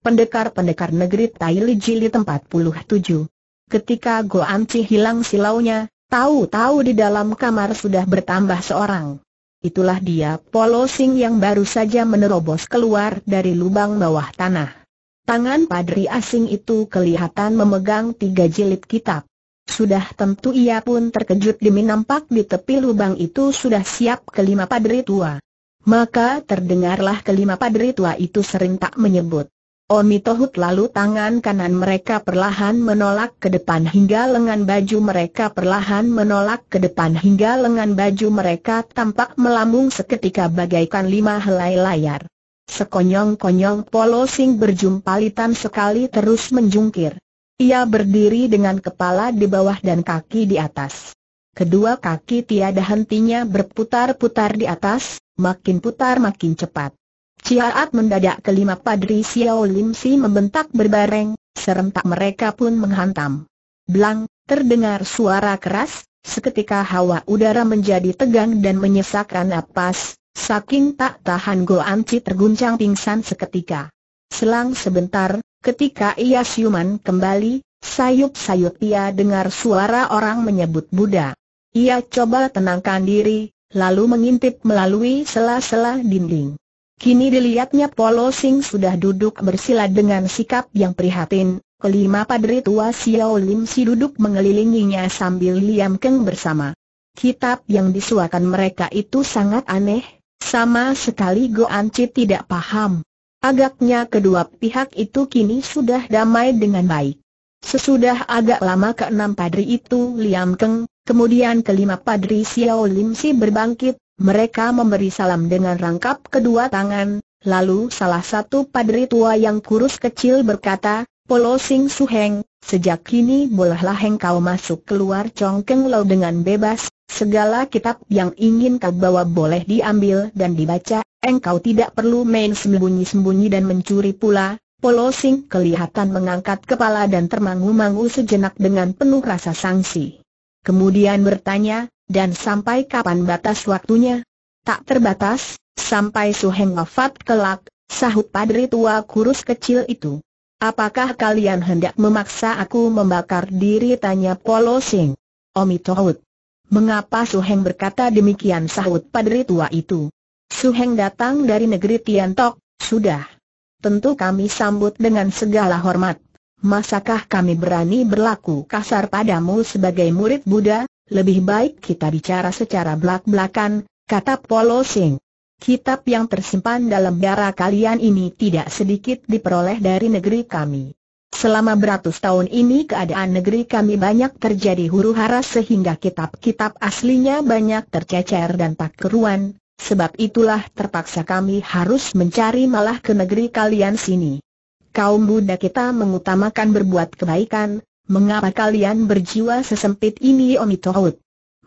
Pendekar-pendekar negeri Taili Jili tempat puluh tujuh. Ketika hilang silaunya, tahu-tahu di dalam kamar sudah bertambah seorang. Itulah dia Polo Sing yang baru saja menerobos keluar dari lubang bawah tanah. Tangan padri asing itu kelihatan memegang tiga jilid kitab. Sudah tentu ia pun terkejut demi nampak di tepi lubang itu sudah siap kelima padri tua. Maka terdengarlah kelima padri tua itu sering tak menyebut. Oni Tohut lalu tangan kanan mereka perlahan menolak ke depan hingga lengan baju mereka perlahan menolak ke depan hingga lengan baju mereka tampak melambung seketika bagaikan lima helai layar. Sekonyong-konyong Polo Sing berjumpalitan sekali terus menjungkir. Ia berdiri dengan kepala di bawah dan kaki di atas. Kedua kaki tiada hentinya berputar-putar di atas, makin putar makin cepat. Ciaat mendadak kelima padri Xiao Lim Si membentak berbareng, serentak mereka pun menghantam. Blang, terdengar suara keras, seketika hawa udara menjadi tegang dan menyesakkan napas, saking tak tahan Go Anci terguncang pingsan seketika. Selang sebentar, ketika ia siuman kembali, sayup-sayup ia dengar suara orang menyebut Buddha. Ia coba tenangkan diri, lalu mengintip melalui sela-sela dinding. Kini dilihatnya Polo Sing sudah duduk bersila dengan sikap yang prihatin, kelima padri tua Xiao Lim Si duduk mengelilinginya sambil Liam Keng bersama. Kitab yang disuakan mereka itu sangat aneh, sama sekali Goan Anci tidak paham. Agaknya kedua pihak itu kini sudah damai dengan baik. Sesudah agak lama keenam padri itu Liam Keng, kemudian kelima padri Xiao Lim Si berbangkit, mereka memberi salam dengan rangkap kedua tangan, lalu salah satu padri tua yang kurus kecil berkata, Polo Sing Suheng, sejak kini bolehlah engkau masuk keluar congkeng lo dengan bebas, segala kitab yang ingin kau bawa boleh diambil dan dibaca, engkau tidak perlu main sembunyi-sembunyi dan mencuri pula, Polo Sing kelihatan mengangkat kepala dan termangu-mangu sejenak dengan penuh rasa sangsi. Kemudian bertanya, dan sampai kapan batas waktunya? Tak terbatas, sampai Suheng wafat kelak, sahut padri tua kurus kecil itu. Apakah kalian hendak memaksa aku membakar diri? Tanya Polo Sing. Omi Tohut. Mengapa Suheng berkata demikian sahut padri tua itu? Suheng datang dari negeri Tiantok, sudah. Tentu kami sambut dengan segala hormat. Masakah kami berani berlaku kasar padamu sebagai murid Buddha? Lebih baik kita bicara secara belak-belakan, kata Polo Sing. Kitab yang tersimpan dalam darah kalian ini tidak sedikit diperoleh dari negeri kami. Selama beratus tahun ini keadaan negeri kami banyak terjadi huru hara sehingga kitab-kitab aslinya banyak tercecer dan tak keruan, sebab itulah terpaksa kami harus mencari malah ke negeri kalian sini. Kaum Buddha kita mengutamakan berbuat kebaikan, mengapa kalian berjiwa sesempit ini Omi Tohut?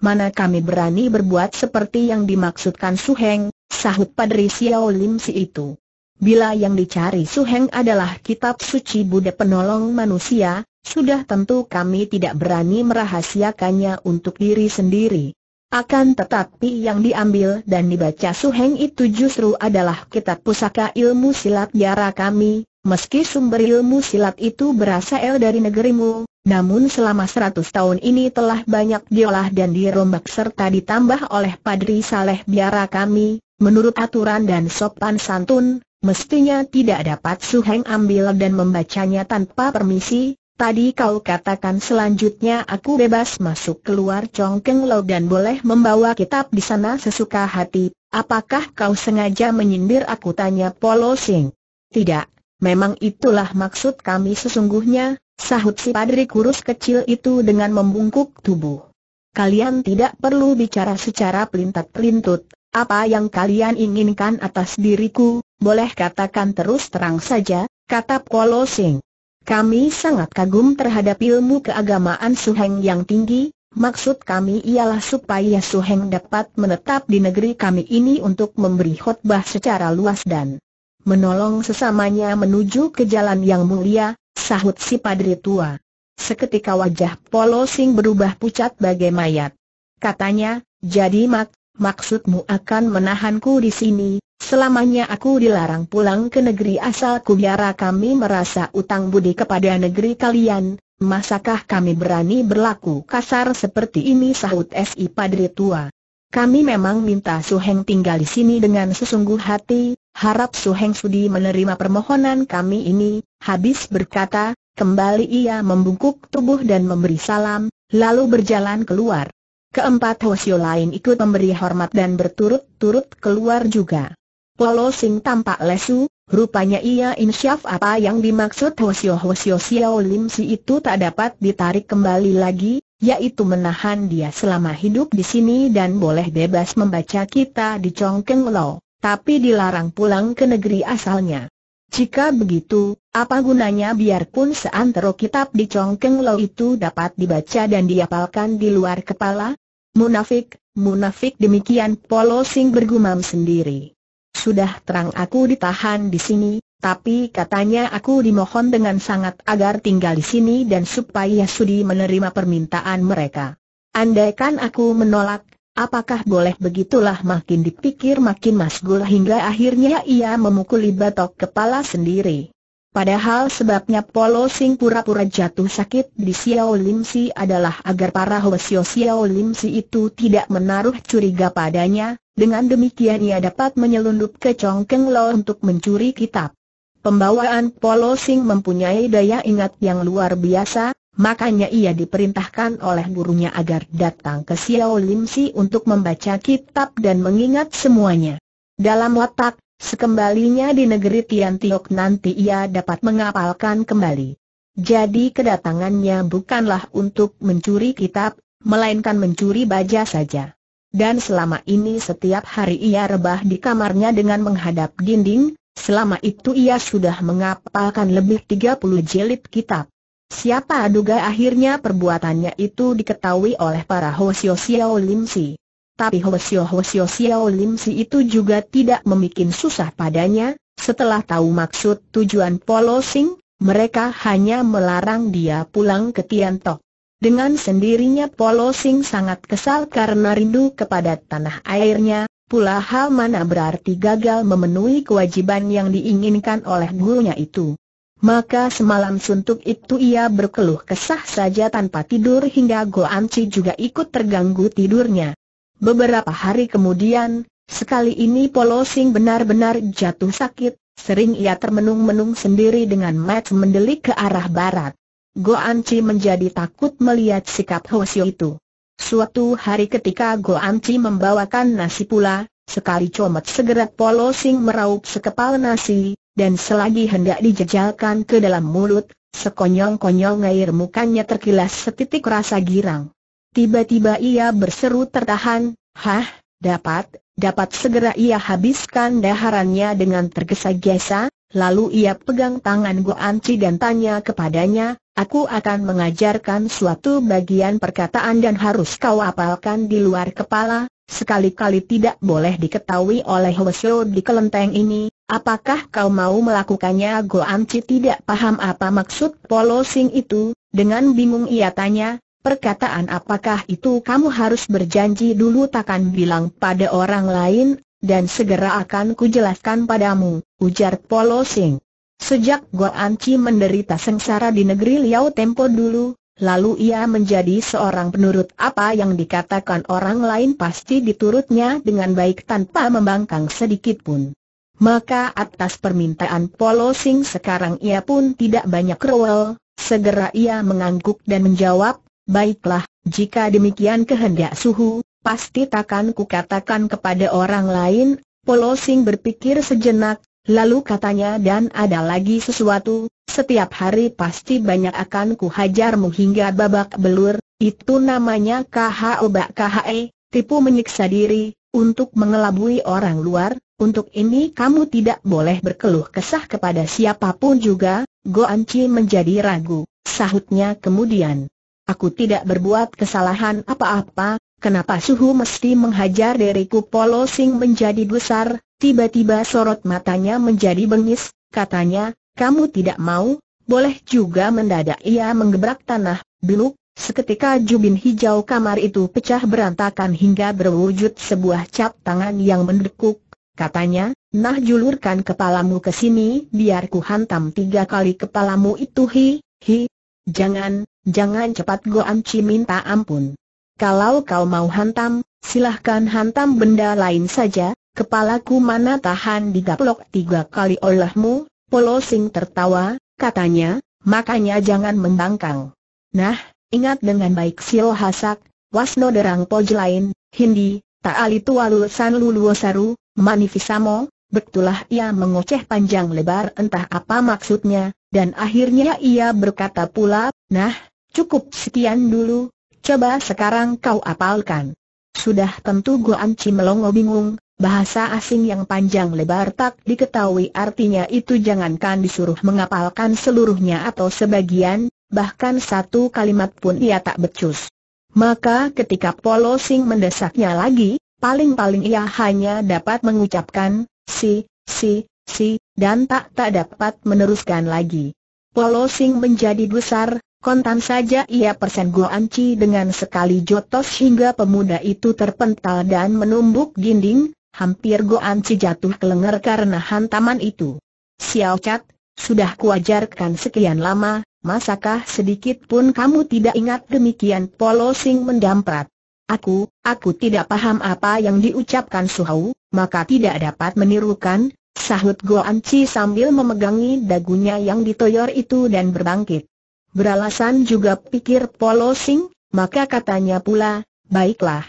Mana kami berani berbuat seperti yang dimaksudkan Suheng, sahut Padri Xiao Lim si itu. Bila yang dicari Suheng adalah kitab suci Buddha penolong manusia, sudah tentu kami tidak berani merahasiakannya untuk diri sendiri. Akan tetapi yang diambil dan dibaca Suheng itu justru adalah kitab pusaka ilmu silat biara kami, Meski sumber ilmu silat itu berasal dari negerimu, namun selama seratus tahun ini telah banyak diolah dan dirombak serta ditambah oleh Padri Saleh biara kami, menurut aturan dan sopan santun, mestinya tidak dapat Suheng ambil dan membacanya tanpa permisi, tadi kau katakan selanjutnya aku bebas masuk keluar congkeng Lo dan boleh membawa kitab di sana sesuka hati, apakah kau sengaja menyindir aku tanya Polosing? Tidak, Memang itulah maksud kami sesungguhnya, sahut si padri kurus kecil itu dengan membungkuk tubuh. Kalian tidak perlu bicara secara pelintat-pelintut, apa yang kalian inginkan atas diriku, boleh katakan terus terang saja, kata Polo Sing. Kami sangat kagum terhadap ilmu keagamaan Suheng yang tinggi, maksud kami ialah supaya Suheng dapat menetap di negeri kami ini untuk memberi khotbah secara luas dan menolong sesamanya menuju ke jalan yang mulia, sahut si padri tua. Seketika wajah Polo Sing berubah pucat bagai mayat. Katanya, jadi mak, maksudmu akan menahanku di sini, selamanya aku dilarang pulang ke negeri asalku biara kami merasa utang budi kepada negeri kalian, masakah kami berani berlaku kasar seperti ini sahut S.I. padri Tua. Kami memang minta Suheng tinggal di sini dengan sesungguh hati, Harap Su Heng Sudi menerima permohonan kami ini, habis berkata, kembali ia membungkuk tubuh dan memberi salam, lalu berjalan keluar. Keempat Hosio lain ikut memberi hormat dan berturut-turut keluar juga. Polo Sing tampak lesu, rupanya ia insyaf apa yang dimaksud Hosio Hosio Xiao Lim Si itu tak dapat ditarik kembali lagi, yaitu menahan dia selama hidup di sini dan boleh bebas membaca kita di Chongkeng Lo tapi dilarang pulang ke negeri asalnya. Jika begitu, apa gunanya biarpun seantero kitab di Chongkeng Lo itu dapat dibaca dan diapalkan di luar kepala? Munafik, munafik demikian Polo Sing bergumam sendiri. Sudah terang aku ditahan di sini, tapi katanya aku dimohon dengan sangat agar tinggal di sini dan supaya Sudi menerima permintaan mereka. Andaikan aku menolak, Apakah boleh begitulah makin dipikir makin masgul hingga akhirnya ia memukuli batok kepala sendiri. Padahal sebabnya Polo Sing pura-pura jatuh sakit di Xiao Lim Si adalah agar para Hwasyo Xiao Lim Si itu tidak menaruh curiga padanya, dengan demikian ia dapat menyelundup ke Chongkeng Lo untuk mencuri kitab. Pembawaan Polo Sing mempunyai daya ingat yang luar biasa, Makanya ia diperintahkan oleh gurunya agar datang ke Xiao Lim Si untuk membaca kitab dan mengingat semuanya. Dalam watak, sekembalinya di negeri Tian Tiok nanti ia dapat mengapalkan kembali. Jadi kedatangannya bukanlah untuk mencuri kitab, melainkan mencuri baja saja. Dan selama ini setiap hari ia rebah di kamarnya dengan menghadap dinding, selama itu ia sudah mengapalkan lebih 30 jilid kitab. Siapa duga akhirnya perbuatannya itu diketahui oleh para Hosio Xiao Lim Si. Tapi Hosio Hosio Xiao Lim Si itu juga tidak membuat susah padanya, setelah tahu maksud tujuan Polo Sing, mereka hanya melarang dia pulang ke Tok. Dengan sendirinya Polo Sing sangat kesal karena rindu kepada tanah airnya, pula hal mana berarti gagal memenuhi kewajiban yang diinginkan oleh gurunya itu. Maka semalam suntuk itu ia berkeluh kesah saja tanpa tidur hingga Goanci juga ikut terganggu tidurnya. Beberapa hari kemudian, sekali ini Polosing benar-benar jatuh sakit, sering ia termenung-menung sendiri dengan mat mendelik ke arah barat. Goanci menjadi takut melihat sikap Hosio itu. Suatu hari ketika Goanci membawakan nasi pula, sekali comot segera Polosing meraup sekepal nasi, dan selagi hendak dijejalkan ke dalam mulut, sekonyong-konyong air mukanya terkilas setitik rasa girang. Tiba-tiba ia berseru tertahan, Hah, dapat, dapat segera ia habiskan daharannya dengan tergesa-gesa, lalu ia pegang tangan Anci dan tanya kepadanya, Aku akan mengajarkan suatu bagian perkataan dan harus kau apalkan di luar kepala, sekali-kali tidak boleh diketahui oleh Hwasyo di kelenteng ini, Apakah kau mau melakukannya? Go Anci tidak paham apa maksud Polosing itu, dengan bingung ia tanya, perkataan apakah itu kamu harus berjanji dulu takkan bilang pada orang lain, dan segera akan kujelaskan padamu, ujar Polosing. Sejak Go Anci menderita sengsara di negeri Liao Tempo dulu, lalu ia menjadi seorang penurut apa yang dikatakan orang lain pasti diturutnya dengan baik tanpa membangkang sedikit pun. Maka atas permintaan Polo Sing sekarang ia pun tidak banyak rewel, segera ia mengangguk dan menjawab, Baiklah, jika demikian kehendak suhu, pasti takkan katakan kepada orang lain, Polo Sing berpikir sejenak, lalu katanya dan ada lagi sesuatu, setiap hari pasti banyak akan kuhajarmu hingga babak belur, itu namanya KHO Bak KHE, tipu menyiksa diri, untuk mengelabui orang luar, untuk ini kamu tidak boleh berkeluh kesah kepada siapapun juga, Go Anci menjadi ragu, sahutnya kemudian. Aku tidak berbuat kesalahan apa-apa, kenapa suhu mesti menghajar diriku Polo Sing menjadi besar, tiba-tiba sorot matanya menjadi bengis, katanya, kamu tidak mau, boleh juga mendadak ia menggebrak tanah, beluk, Seketika jubin hijau kamar itu pecah berantakan hingga berwujud sebuah cap tangan yang mendekuk. Katanya, nah julurkan kepalamu ke sini, biar ku hantam tiga kali kepalamu itu hi, hi. Jangan, jangan cepat Goamci minta ampun. Kalau kau mau hantam, silahkan hantam benda lain saja, kepalaku mana tahan digaplok tiga kali olehmu, Polosing tertawa, katanya, makanya jangan membangkang. Nah, Ingat dengan baik Sil Hasak, Wasno Derang Pojlain, Hindi, Ta'ali Tualu San Luluo Saru, Manifisamo, Betulah ia mengoceh panjang lebar entah apa maksudnya, dan akhirnya ia berkata pula, nah, cukup sekian dulu, coba sekarang kau apalkan. Sudah tentu Goan Cimelongo bingung, bahasa asing yang panjang lebar tak diketahui artinya itu jangankan disuruh mengapalkan seluruhnya atau sebagian, bahkan satu kalimat pun ia tak becus. Maka ketika Polo Sing mendesaknya lagi, paling-paling ia hanya dapat mengucapkan, si, si, si, dan tak tak dapat meneruskan lagi. Polo Sing menjadi besar, kontan saja ia persen goanci dengan sekali jotos hingga pemuda itu terpental dan menumbuk dinding, hampir goanci jatuh ke lenger karena hantaman itu. Siau Cat, sudah kuajarkan sekian lama, Masakah sedikit pun kamu tidak ingat demikian Polo Sing mendamprat? Aku, aku tidak paham apa yang diucapkan Suhau, maka tidak dapat menirukan, sahut Goan Chi sambil memegangi dagunya yang ditoyor itu dan berbangkit. Beralasan juga pikir Polo Sing, maka katanya pula, baiklah.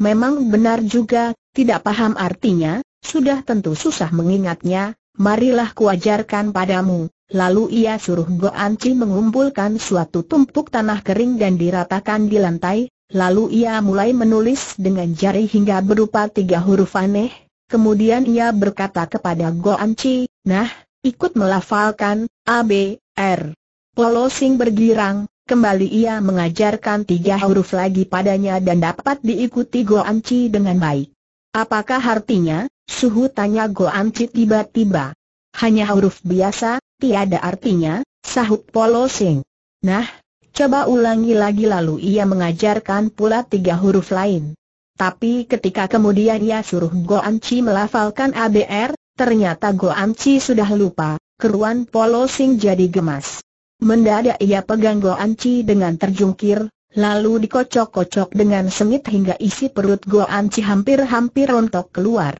Memang benar juga, tidak paham artinya, sudah tentu susah mengingatnya, marilah kuajarkan padamu. Lalu ia suruh Anci mengumpulkan suatu tumpuk tanah kering dan diratakan di lantai, lalu ia mulai menulis dengan jari hingga berupa tiga huruf aneh, kemudian ia berkata kepada Anci, nah, ikut melafalkan, A, B, R. Polosing bergirang, kembali ia mengajarkan tiga huruf lagi padanya dan dapat diikuti Anci dengan baik. Apakah artinya? Suhu tanya Anci tiba-tiba. Hanya huruf biasa, Tiada artinya, sahut Polo Sing. Nah, coba ulangi lagi lalu ia mengajarkan pula tiga huruf lain. Tapi ketika kemudian ia suruh Goan Chi melafalkan ABR, ternyata Goan Chi sudah lupa, keruan Polo Sing jadi gemas. Mendadak ia pegang Goan Chi dengan terjungkir, lalu dikocok-kocok dengan sengit hingga isi perut Goan Chi hampir-hampir rontok keluar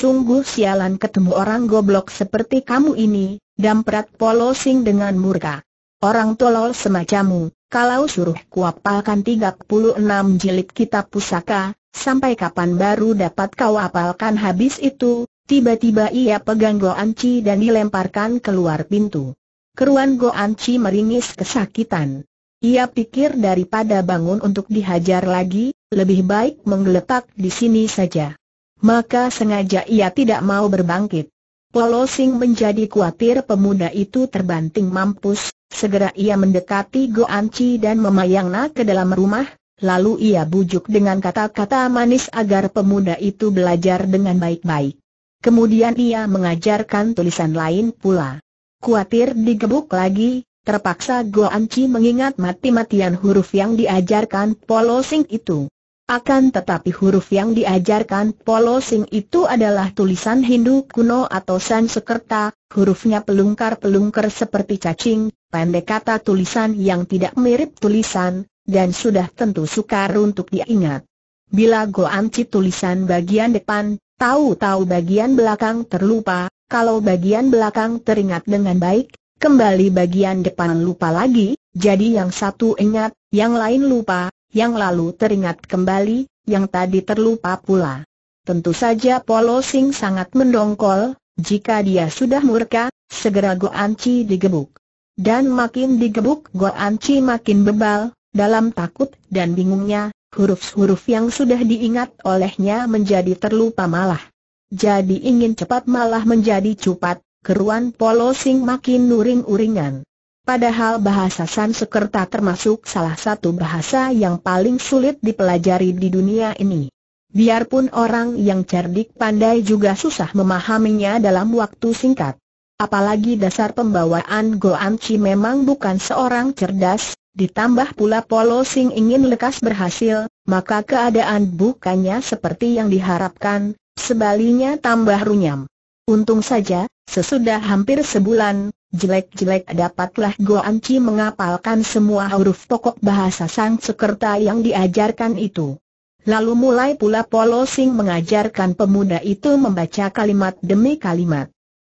sungguh sialan ketemu orang goblok seperti kamu ini, damprat polosing dengan murka. Orang tolol semacammu, kalau suruh kuapalkan 36 jilid kitab pusaka, sampai kapan baru dapat kau apalkan habis itu, tiba-tiba ia pegang Goanci dan dilemparkan keluar pintu. Keruan Goanci meringis kesakitan. Ia pikir daripada bangun untuk dihajar lagi, lebih baik menggeletak di sini saja maka sengaja ia tidak mau berbangkit. Polosing menjadi khawatir pemuda itu terbanting mampus, segera ia mendekati Go Anci dan memayangna ke dalam rumah, lalu ia bujuk dengan kata-kata manis agar pemuda itu belajar dengan baik-baik. Kemudian ia mengajarkan tulisan lain pula. Kuatir digebuk lagi, terpaksa Go Anci mengingat mati-matian huruf yang diajarkan Polosing itu. Akan tetapi huruf yang diajarkan Polo Sing itu adalah tulisan Hindu kuno atau Sanskerta. hurufnya pelungkar-pelungkar seperti cacing, pendek kata tulisan yang tidak mirip tulisan, dan sudah tentu sukar untuk diingat. Bila goanci tulisan bagian depan, tahu-tahu bagian belakang terlupa, kalau bagian belakang teringat dengan baik, kembali bagian depan lupa lagi, jadi yang satu ingat, yang lain lupa, yang lalu teringat kembali, yang tadi terlupa pula. Tentu saja Polo Sing sangat mendongkol, jika dia sudah murka, segera go anci digebuk. Dan makin digebuk go anci makin bebal, dalam takut dan bingungnya, huruf-huruf yang sudah diingat olehnya menjadi terlupa malah. Jadi ingin cepat malah menjadi cupat, keruan Polo Sing makin nuring-uringan. Padahal bahasa Sanskerta termasuk salah satu bahasa yang paling sulit dipelajari di dunia ini. Biarpun orang yang cerdik pandai juga susah memahaminya dalam waktu singkat. Apalagi dasar pembawaan Goanchi Chi memang bukan seorang cerdas, ditambah pula Polo Sing ingin lekas berhasil, maka keadaan bukannya seperti yang diharapkan, sebaliknya tambah runyam. Untung saja, sesudah hampir sebulan, Jelek-jelek dapatlah Anci mengapalkan semua huruf pokok bahasa Sang Sekerta yang diajarkan itu. Lalu mulai pula Polo Sing mengajarkan pemuda itu membaca kalimat demi kalimat.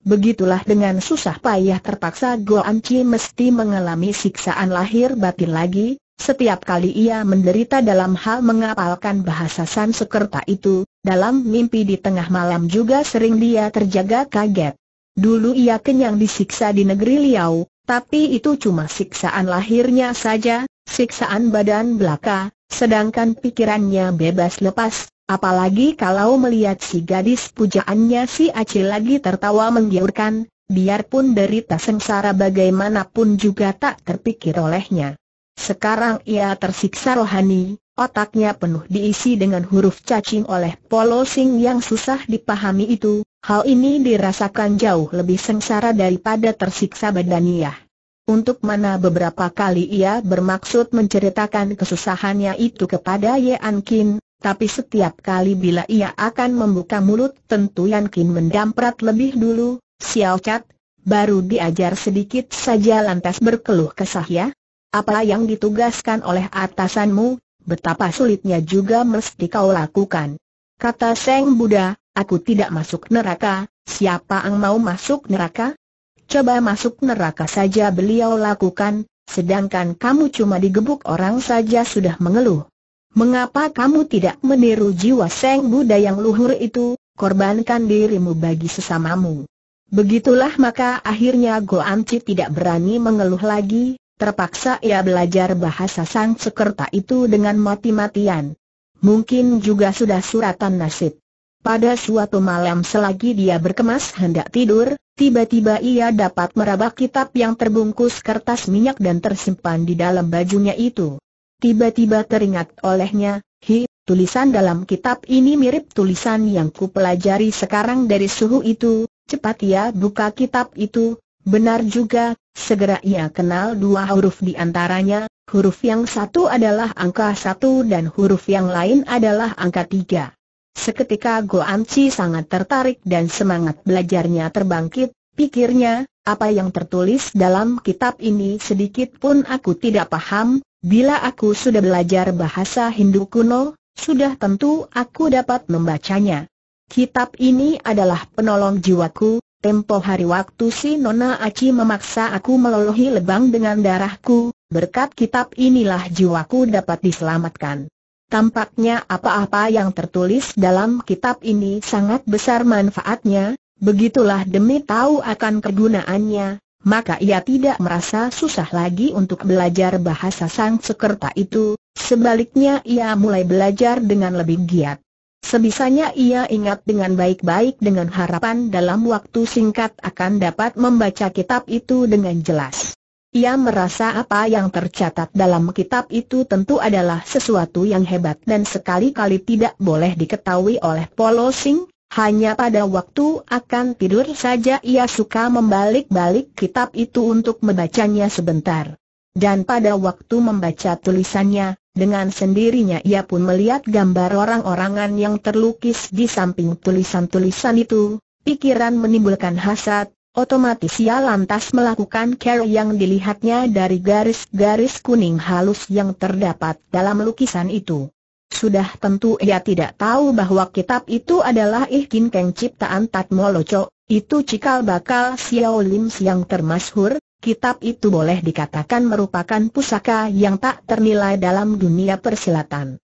Begitulah dengan susah payah terpaksa Anci mesti mengalami siksaan lahir batin lagi, setiap kali ia menderita dalam hal mengapalkan bahasa Sang Sekerta itu, dalam mimpi di tengah malam juga sering dia terjaga kaget. Dulu ia kenyang disiksa di negeri Liao, tapi itu cuma siksaan lahirnya saja, siksaan badan belaka, sedangkan pikirannya bebas lepas, apalagi kalau melihat si gadis pujaannya si Acil lagi tertawa menggiurkan, biarpun derita sengsara bagaimanapun juga tak terpikir olehnya. Sekarang ia tersiksa rohani, Otaknya penuh diisi dengan huruf cacing oleh polosing yang susah dipahami itu, hal ini dirasakan jauh lebih sengsara daripada tersiksa badaniah. Untuk mana beberapa kali ia bermaksud menceritakan kesusahannya itu kepada Ye An Kin, tapi setiap kali bila ia akan membuka mulut tentu Yan Kin mendamprat lebih dulu, Xiao Cat, baru diajar sedikit saja lantas berkeluh kesah ya. Apa yang ditugaskan oleh atasanmu, betapa sulitnya juga mesti kau lakukan. Kata Seng Buddha, aku tidak masuk neraka, siapa ang mau masuk neraka? Coba masuk neraka saja beliau lakukan, sedangkan kamu cuma digebuk orang saja sudah mengeluh. Mengapa kamu tidak meniru jiwa Seng Buddha yang luhur itu, korbankan dirimu bagi sesamamu. Begitulah maka akhirnya Goamci tidak berani mengeluh lagi, Terpaksa ia belajar bahasa sang sekerta itu dengan mati-matian. Mungkin juga sudah suratan nasib. Pada suatu malam selagi dia berkemas hendak tidur, tiba-tiba ia dapat meraba kitab yang terbungkus kertas minyak dan tersimpan di dalam bajunya itu. Tiba-tiba teringat olehnya, hi, tulisan dalam kitab ini mirip tulisan yang ku pelajari sekarang dari suhu itu, cepat ia ya buka kitab itu, Benar juga, segera ia kenal dua huruf di antaranya, huruf yang satu adalah angka satu dan huruf yang lain adalah angka tiga. Seketika Goanci sangat tertarik dan semangat belajarnya terbangkit, pikirnya, apa yang tertulis dalam kitab ini sedikit pun aku tidak paham, bila aku sudah belajar bahasa Hindu kuno, sudah tentu aku dapat membacanya. Kitab ini adalah penolong jiwaku, Tempo hari waktu si Nona Aci memaksa aku melolohi lebang dengan darahku, berkat kitab inilah jiwaku dapat diselamatkan. Tampaknya apa-apa yang tertulis dalam kitab ini sangat besar manfaatnya, begitulah demi tahu akan kegunaannya, maka ia tidak merasa susah lagi untuk belajar bahasa sang sekerta itu, sebaliknya ia mulai belajar dengan lebih giat. Sebisanya ia ingat dengan baik-baik dengan harapan dalam waktu singkat akan dapat membaca kitab itu dengan jelas. Ia merasa apa yang tercatat dalam kitab itu tentu adalah sesuatu yang hebat dan sekali-kali tidak boleh diketahui oleh Polo Sing, hanya pada waktu akan tidur saja ia suka membalik-balik kitab itu untuk membacanya sebentar. Dan pada waktu membaca tulisannya, dengan sendirinya ia pun melihat gambar orang-orangan yang terlukis di samping tulisan-tulisan itu, pikiran menimbulkan hasad, otomatis ia lantas melakukan care yang dilihatnya dari garis-garis kuning halus yang terdapat dalam lukisan itu. Sudah tentu ia tidak tahu bahwa kitab itu adalah ikin Keng ciptaan Tatmoloco, itu cikal bakal Xiao Lim yang termasyhur, Kitab itu boleh dikatakan merupakan pusaka yang tak ternilai dalam dunia persilatan.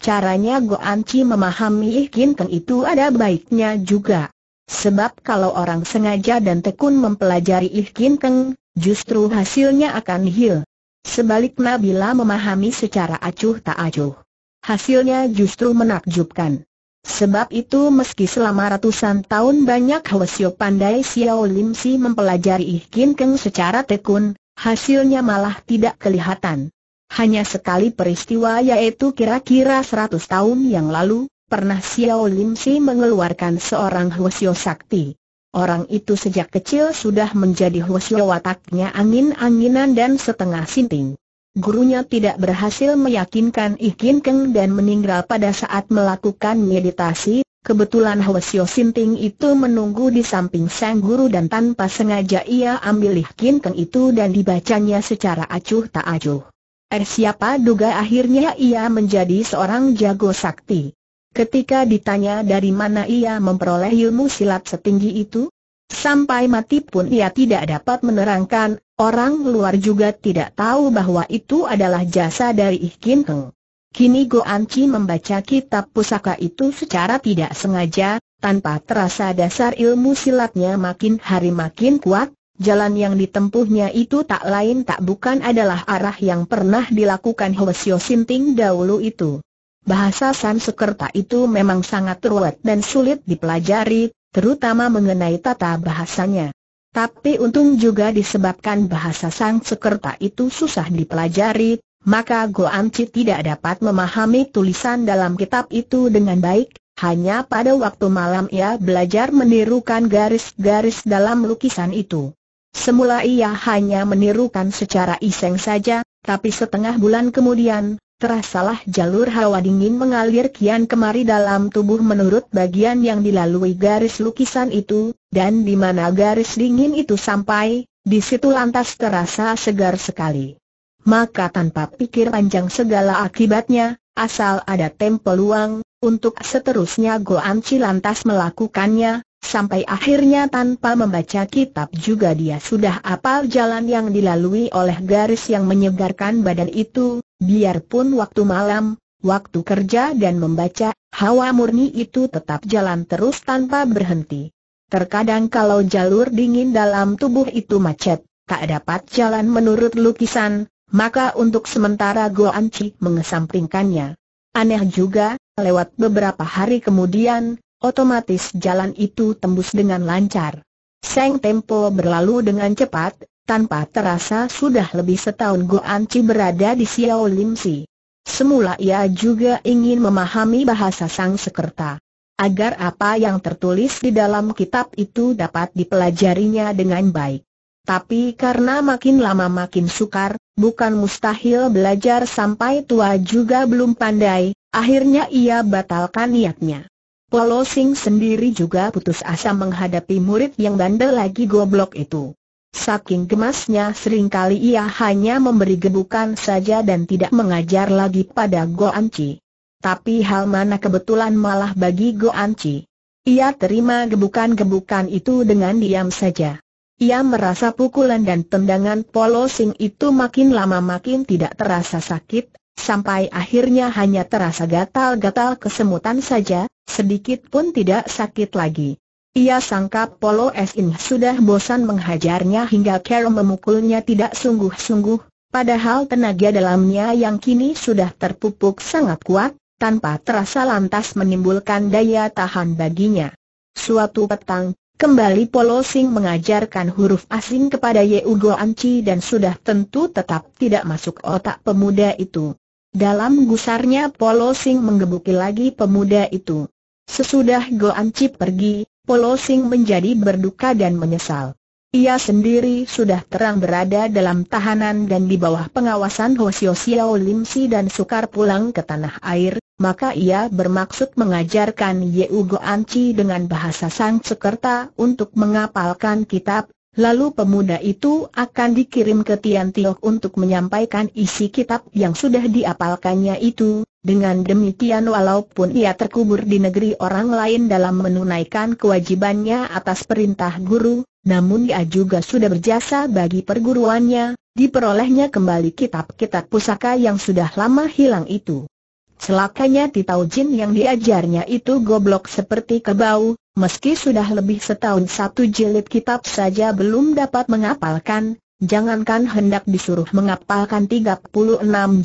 Caranya Go Anci memahami ikinteng itu ada baiknya juga. Sebab kalau orang sengaja dan tekun mempelajari ikinteng, justru hasilnya akan nihil. Sebaliknya bila memahami secara acuh tak acuh, hasilnya justru menakjubkan. Sebab itu meski selama ratusan tahun banyak Hwasyo pandai Xiao Lim Si mempelajari Ikin Keng secara tekun, hasilnya malah tidak kelihatan. Hanya sekali peristiwa yaitu kira-kira 100 tahun yang lalu, pernah Xiao Lim Si mengeluarkan seorang Hwasyo Sakti. Orang itu sejak kecil sudah menjadi Hwasyo wataknya angin-anginan dan setengah sinting. Gurunya tidak berhasil meyakinkan Ikin Keng dan meninggal pada saat melakukan meditasi, kebetulan Hwasyo Sinting itu menunggu di samping sang guru dan tanpa sengaja ia ambil Ikin Keng itu dan dibacanya secara acuh tak acuh. Eh siapa duga akhirnya ia menjadi seorang jago sakti. Ketika ditanya dari mana ia memperoleh ilmu silat setinggi itu, Sampai mati pun ia tidak dapat menerangkan, orang luar juga tidak tahu bahwa itu adalah jasa dari Ikin Heng. Kini Go Anci membaca kitab pusaka itu secara tidak sengaja, tanpa terasa dasar ilmu silatnya makin hari makin kuat, jalan yang ditempuhnya itu tak lain tak bukan adalah arah yang pernah dilakukan Hwasyo Sinting dahulu itu. Bahasa Sanskerta itu memang sangat ruwet dan sulit dipelajari, terutama mengenai tata bahasanya. Tapi untung juga disebabkan bahasa sang sekerta itu susah dipelajari, maka Go Anci tidak dapat memahami tulisan dalam kitab itu dengan baik, hanya pada waktu malam ia belajar menirukan garis-garis dalam lukisan itu. Semula ia hanya menirukan secara iseng saja, tapi setengah bulan kemudian, Terasalah jalur hawa dingin mengalir kian kemari dalam tubuh menurut bagian yang dilalui garis lukisan itu, dan di mana garis dingin itu sampai, di situ lantas terasa segar sekali. Maka tanpa pikir panjang segala akibatnya, asal ada tempo luang, untuk seterusnya Goan cilantas lantas melakukannya, sampai akhirnya tanpa membaca kitab juga dia sudah apal jalan yang dilalui oleh garis yang menyegarkan badan itu, Biarpun waktu malam, waktu kerja dan membaca, hawa murni itu tetap jalan terus tanpa berhenti. Terkadang kalau jalur dingin dalam tubuh itu macet, tak dapat jalan menurut lukisan, maka untuk sementara anci mengesampingkannya. Aneh juga, lewat beberapa hari kemudian, otomatis jalan itu tembus dengan lancar. Seng tempo berlalu dengan cepat, tanpa terasa sudah lebih setahun Go Anci berada di Xiao Lim Si. Semula ia juga ingin memahami bahasa sang sekerta. Agar apa yang tertulis di dalam kitab itu dapat dipelajarinya dengan baik. Tapi karena makin lama makin sukar, bukan mustahil belajar sampai tua juga belum pandai, akhirnya ia batalkan niatnya. Polo Sing sendiri juga putus asa menghadapi murid yang bandel lagi goblok itu. Saking gemasnya seringkali ia hanya memberi gebukan saja dan tidak mengajar lagi pada Go Anci. Tapi hal mana kebetulan malah bagi Go Anci. Ia terima gebukan-gebukan itu dengan diam saja. Ia merasa pukulan dan tendangan Polo Sing itu makin lama makin tidak terasa sakit, sampai akhirnya hanya terasa gatal-gatal kesemutan saja, sedikit pun tidak sakit lagi. Ia sangka Polo Esin sudah bosan menghajarnya hingga Carol memukulnya tidak sungguh-sungguh, padahal tenaga dalamnya yang kini sudah terpupuk sangat kuat, tanpa terasa lantas menimbulkan daya tahan baginya. Suatu petang, kembali Polo Sing mengajarkan huruf asing kepada Ye Ugo Anci dan sudah tentu tetap tidak masuk otak pemuda itu. Dalam gusarnya Polo Sing menggebuki lagi pemuda itu. Sesudah Go Anci pergi, Polosing menjadi berduka dan menyesal. Ia sendiri sudah terang berada dalam tahanan dan di bawah pengawasan Hosio Xiao Lim Si dan sukar pulang ke tanah air, maka ia bermaksud mengajarkan Ye Ugo Anci dengan bahasa sang sekerta untuk mengapalkan kitab, lalu pemuda itu akan dikirim ke Tian Tiok untuk menyampaikan isi kitab yang sudah diapalkannya itu, dengan demikian walaupun ia terkubur di negeri orang lain dalam menunaikan kewajibannya atas perintah guru, namun ia juga sudah berjasa bagi perguruannya, diperolehnya kembali kitab-kitab pusaka yang sudah lama hilang itu. Celakanya Titau Jin yang diajarnya itu goblok seperti kebau, meski sudah lebih setahun satu jilid kitab saja belum dapat mengapalkan, jangankan hendak disuruh mengapalkan 36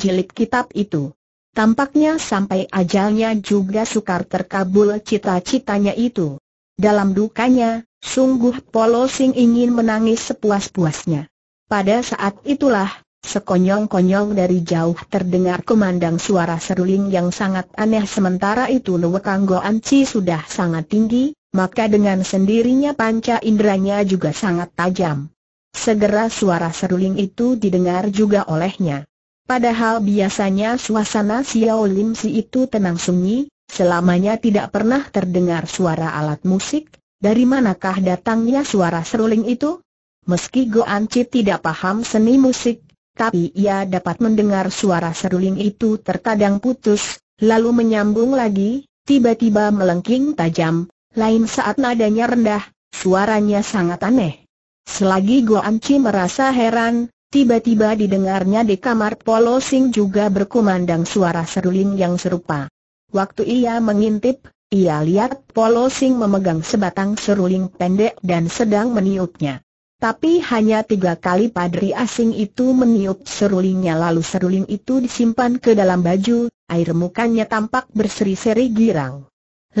jilid kitab itu. Tampaknya sampai ajalnya juga sukar terkabul cita-citanya itu. Dalam dukanya, sungguh Polo Sing ingin menangis sepuas-puasnya. Pada saat itulah, sekonyong-konyong dari jauh terdengar kemandang suara seruling yang sangat aneh sementara itu Nuwekanggo Anci sudah sangat tinggi, maka dengan sendirinya panca inderanya juga sangat tajam. Segera suara seruling itu didengar juga olehnya. Padahal biasanya suasana Xiao Lim Si itu tenang sunyi, selamanya tidak pernah terdengar suara alat musik, dari manakah datangnya suara seruling itu? Meski Goan Chi tidak paham seni musik, tapi ia dapat mendengar suara seruling itu terkadang putus, lalu menyambung lagi, tiba-tiba melengking tajam, lain saat nadanya rendah, suaranya sangat aneh. Selagi Goan Chi merasa heran, Tiba-tiba didengarnya di kamar Polosing juga berkumandang suara seruling yang serupa. Waktu ia mengintip, ia lihat Polosing memegang sebatang seruling pendek dan sedang meniupnya. Tapi hanya tiga kali padri asing itu meniup serulingnya lalu seruling itu disimpan ke dalam baju, air mukanya tampak berseri-seri girang.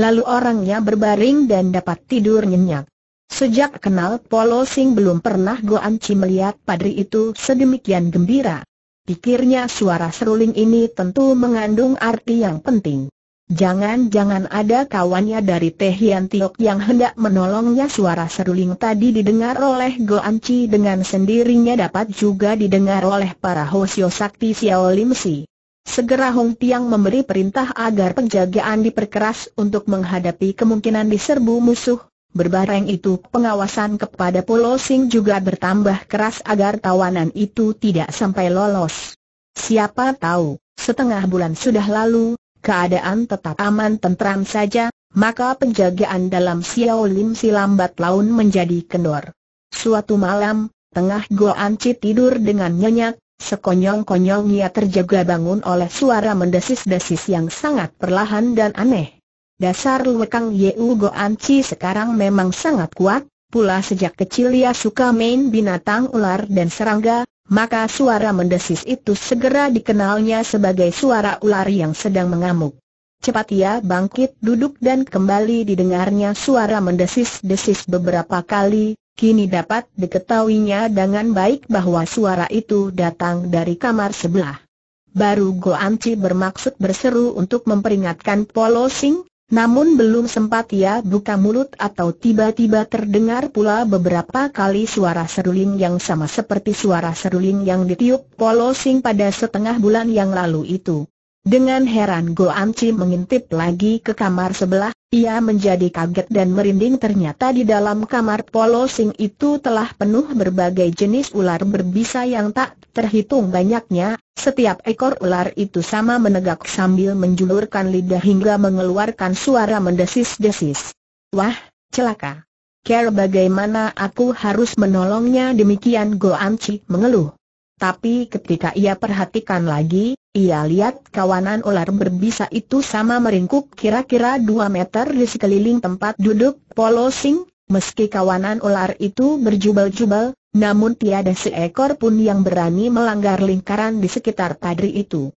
Lalu orangnya berbaring dan dapat tidur nyenyak. Sejak kenal Polo Sing belum pernah Goan Chi melihat padri itu sedemikian gembira. Pikirnya suara seruling ini tentu mengandung arti yang penting. Jangan-jangan ada kawannya dari Teh Hian Tiok yang hendak menolongnya suara seruling tadi didengar oleh Goan Chi dengan sendirinya dapat juga didengar oleh para hosiosakti Sakti Xiao Lim Si. Segera Hong Tiang memberi perintah agar penjagaan diperkeras untuk menghadapi kemungkinan diserbu musuh, Berbareng itu pengawasan kepada Polo juga bertambah keras agar tawanan itu tidak sampai lolos. Siapa tahu, setengah bulan sudah lalu, keadaan tetap aman tentram saja, maka penjagaan dalam Xiao Lim si lambat laun menjadi kendor. Suatu malam, tengah Go Anci tidur dengan nyenyak, sekonyong-konyong ia terjaga bangun oleh suara mendesis-desis yang sangat perlahan dan aneh. Dasar Luekang Yeu Chi sekarang memang sangat kuat, pula sejak kecil ia suka main binatang ular dan serangga, maka suara mendesis itu segera dikenalnya sebagai suara ular yang sedang mengamuk. Cepat ia bangkit duduk dan kembali didengarnya suara mendesis-desis beberapa kali, kini dapat diketahuinya dengan baik bahwa suara itu datang dari kamar sebelah. Baru Chi bermaksud berseru untuk memperingatkan Polo Sing, namun belum sempat ia buka mulut atau tiba-tiba terdengar pula beberapa kali suara seruling yang sama seperti suara seruling yang ditiup Polosing pada setengah bulan yang lalu itu. Dengan heran Go Anci mengintip lagi ke kamar sebelah, ia menjadi kaget dan merinding ternyata di dalam kamar Polo Sing itu telah penuh berbagai jenis ular berbisa yang tak terhitung banyaknya, setiap ekor ular itu sama menegak sambil menjulurkan lidah hingga mengeluarkan suara mendesis-desis. Wah, celaka. Care bagaimana aku harus menolongnya demikian Go Anci mengeluh. Tapi ketika ia perhatikan lagi, ia lihat kawanan ular berbisa itu sama meringkuk kira-kira 2 meter di sekeliling tempat duduk Polo Sing, meski kawanan ular itu berjubel-jubel, namun tiada seekor pun yang berani melanggar lingkaran di sekitar padri itu.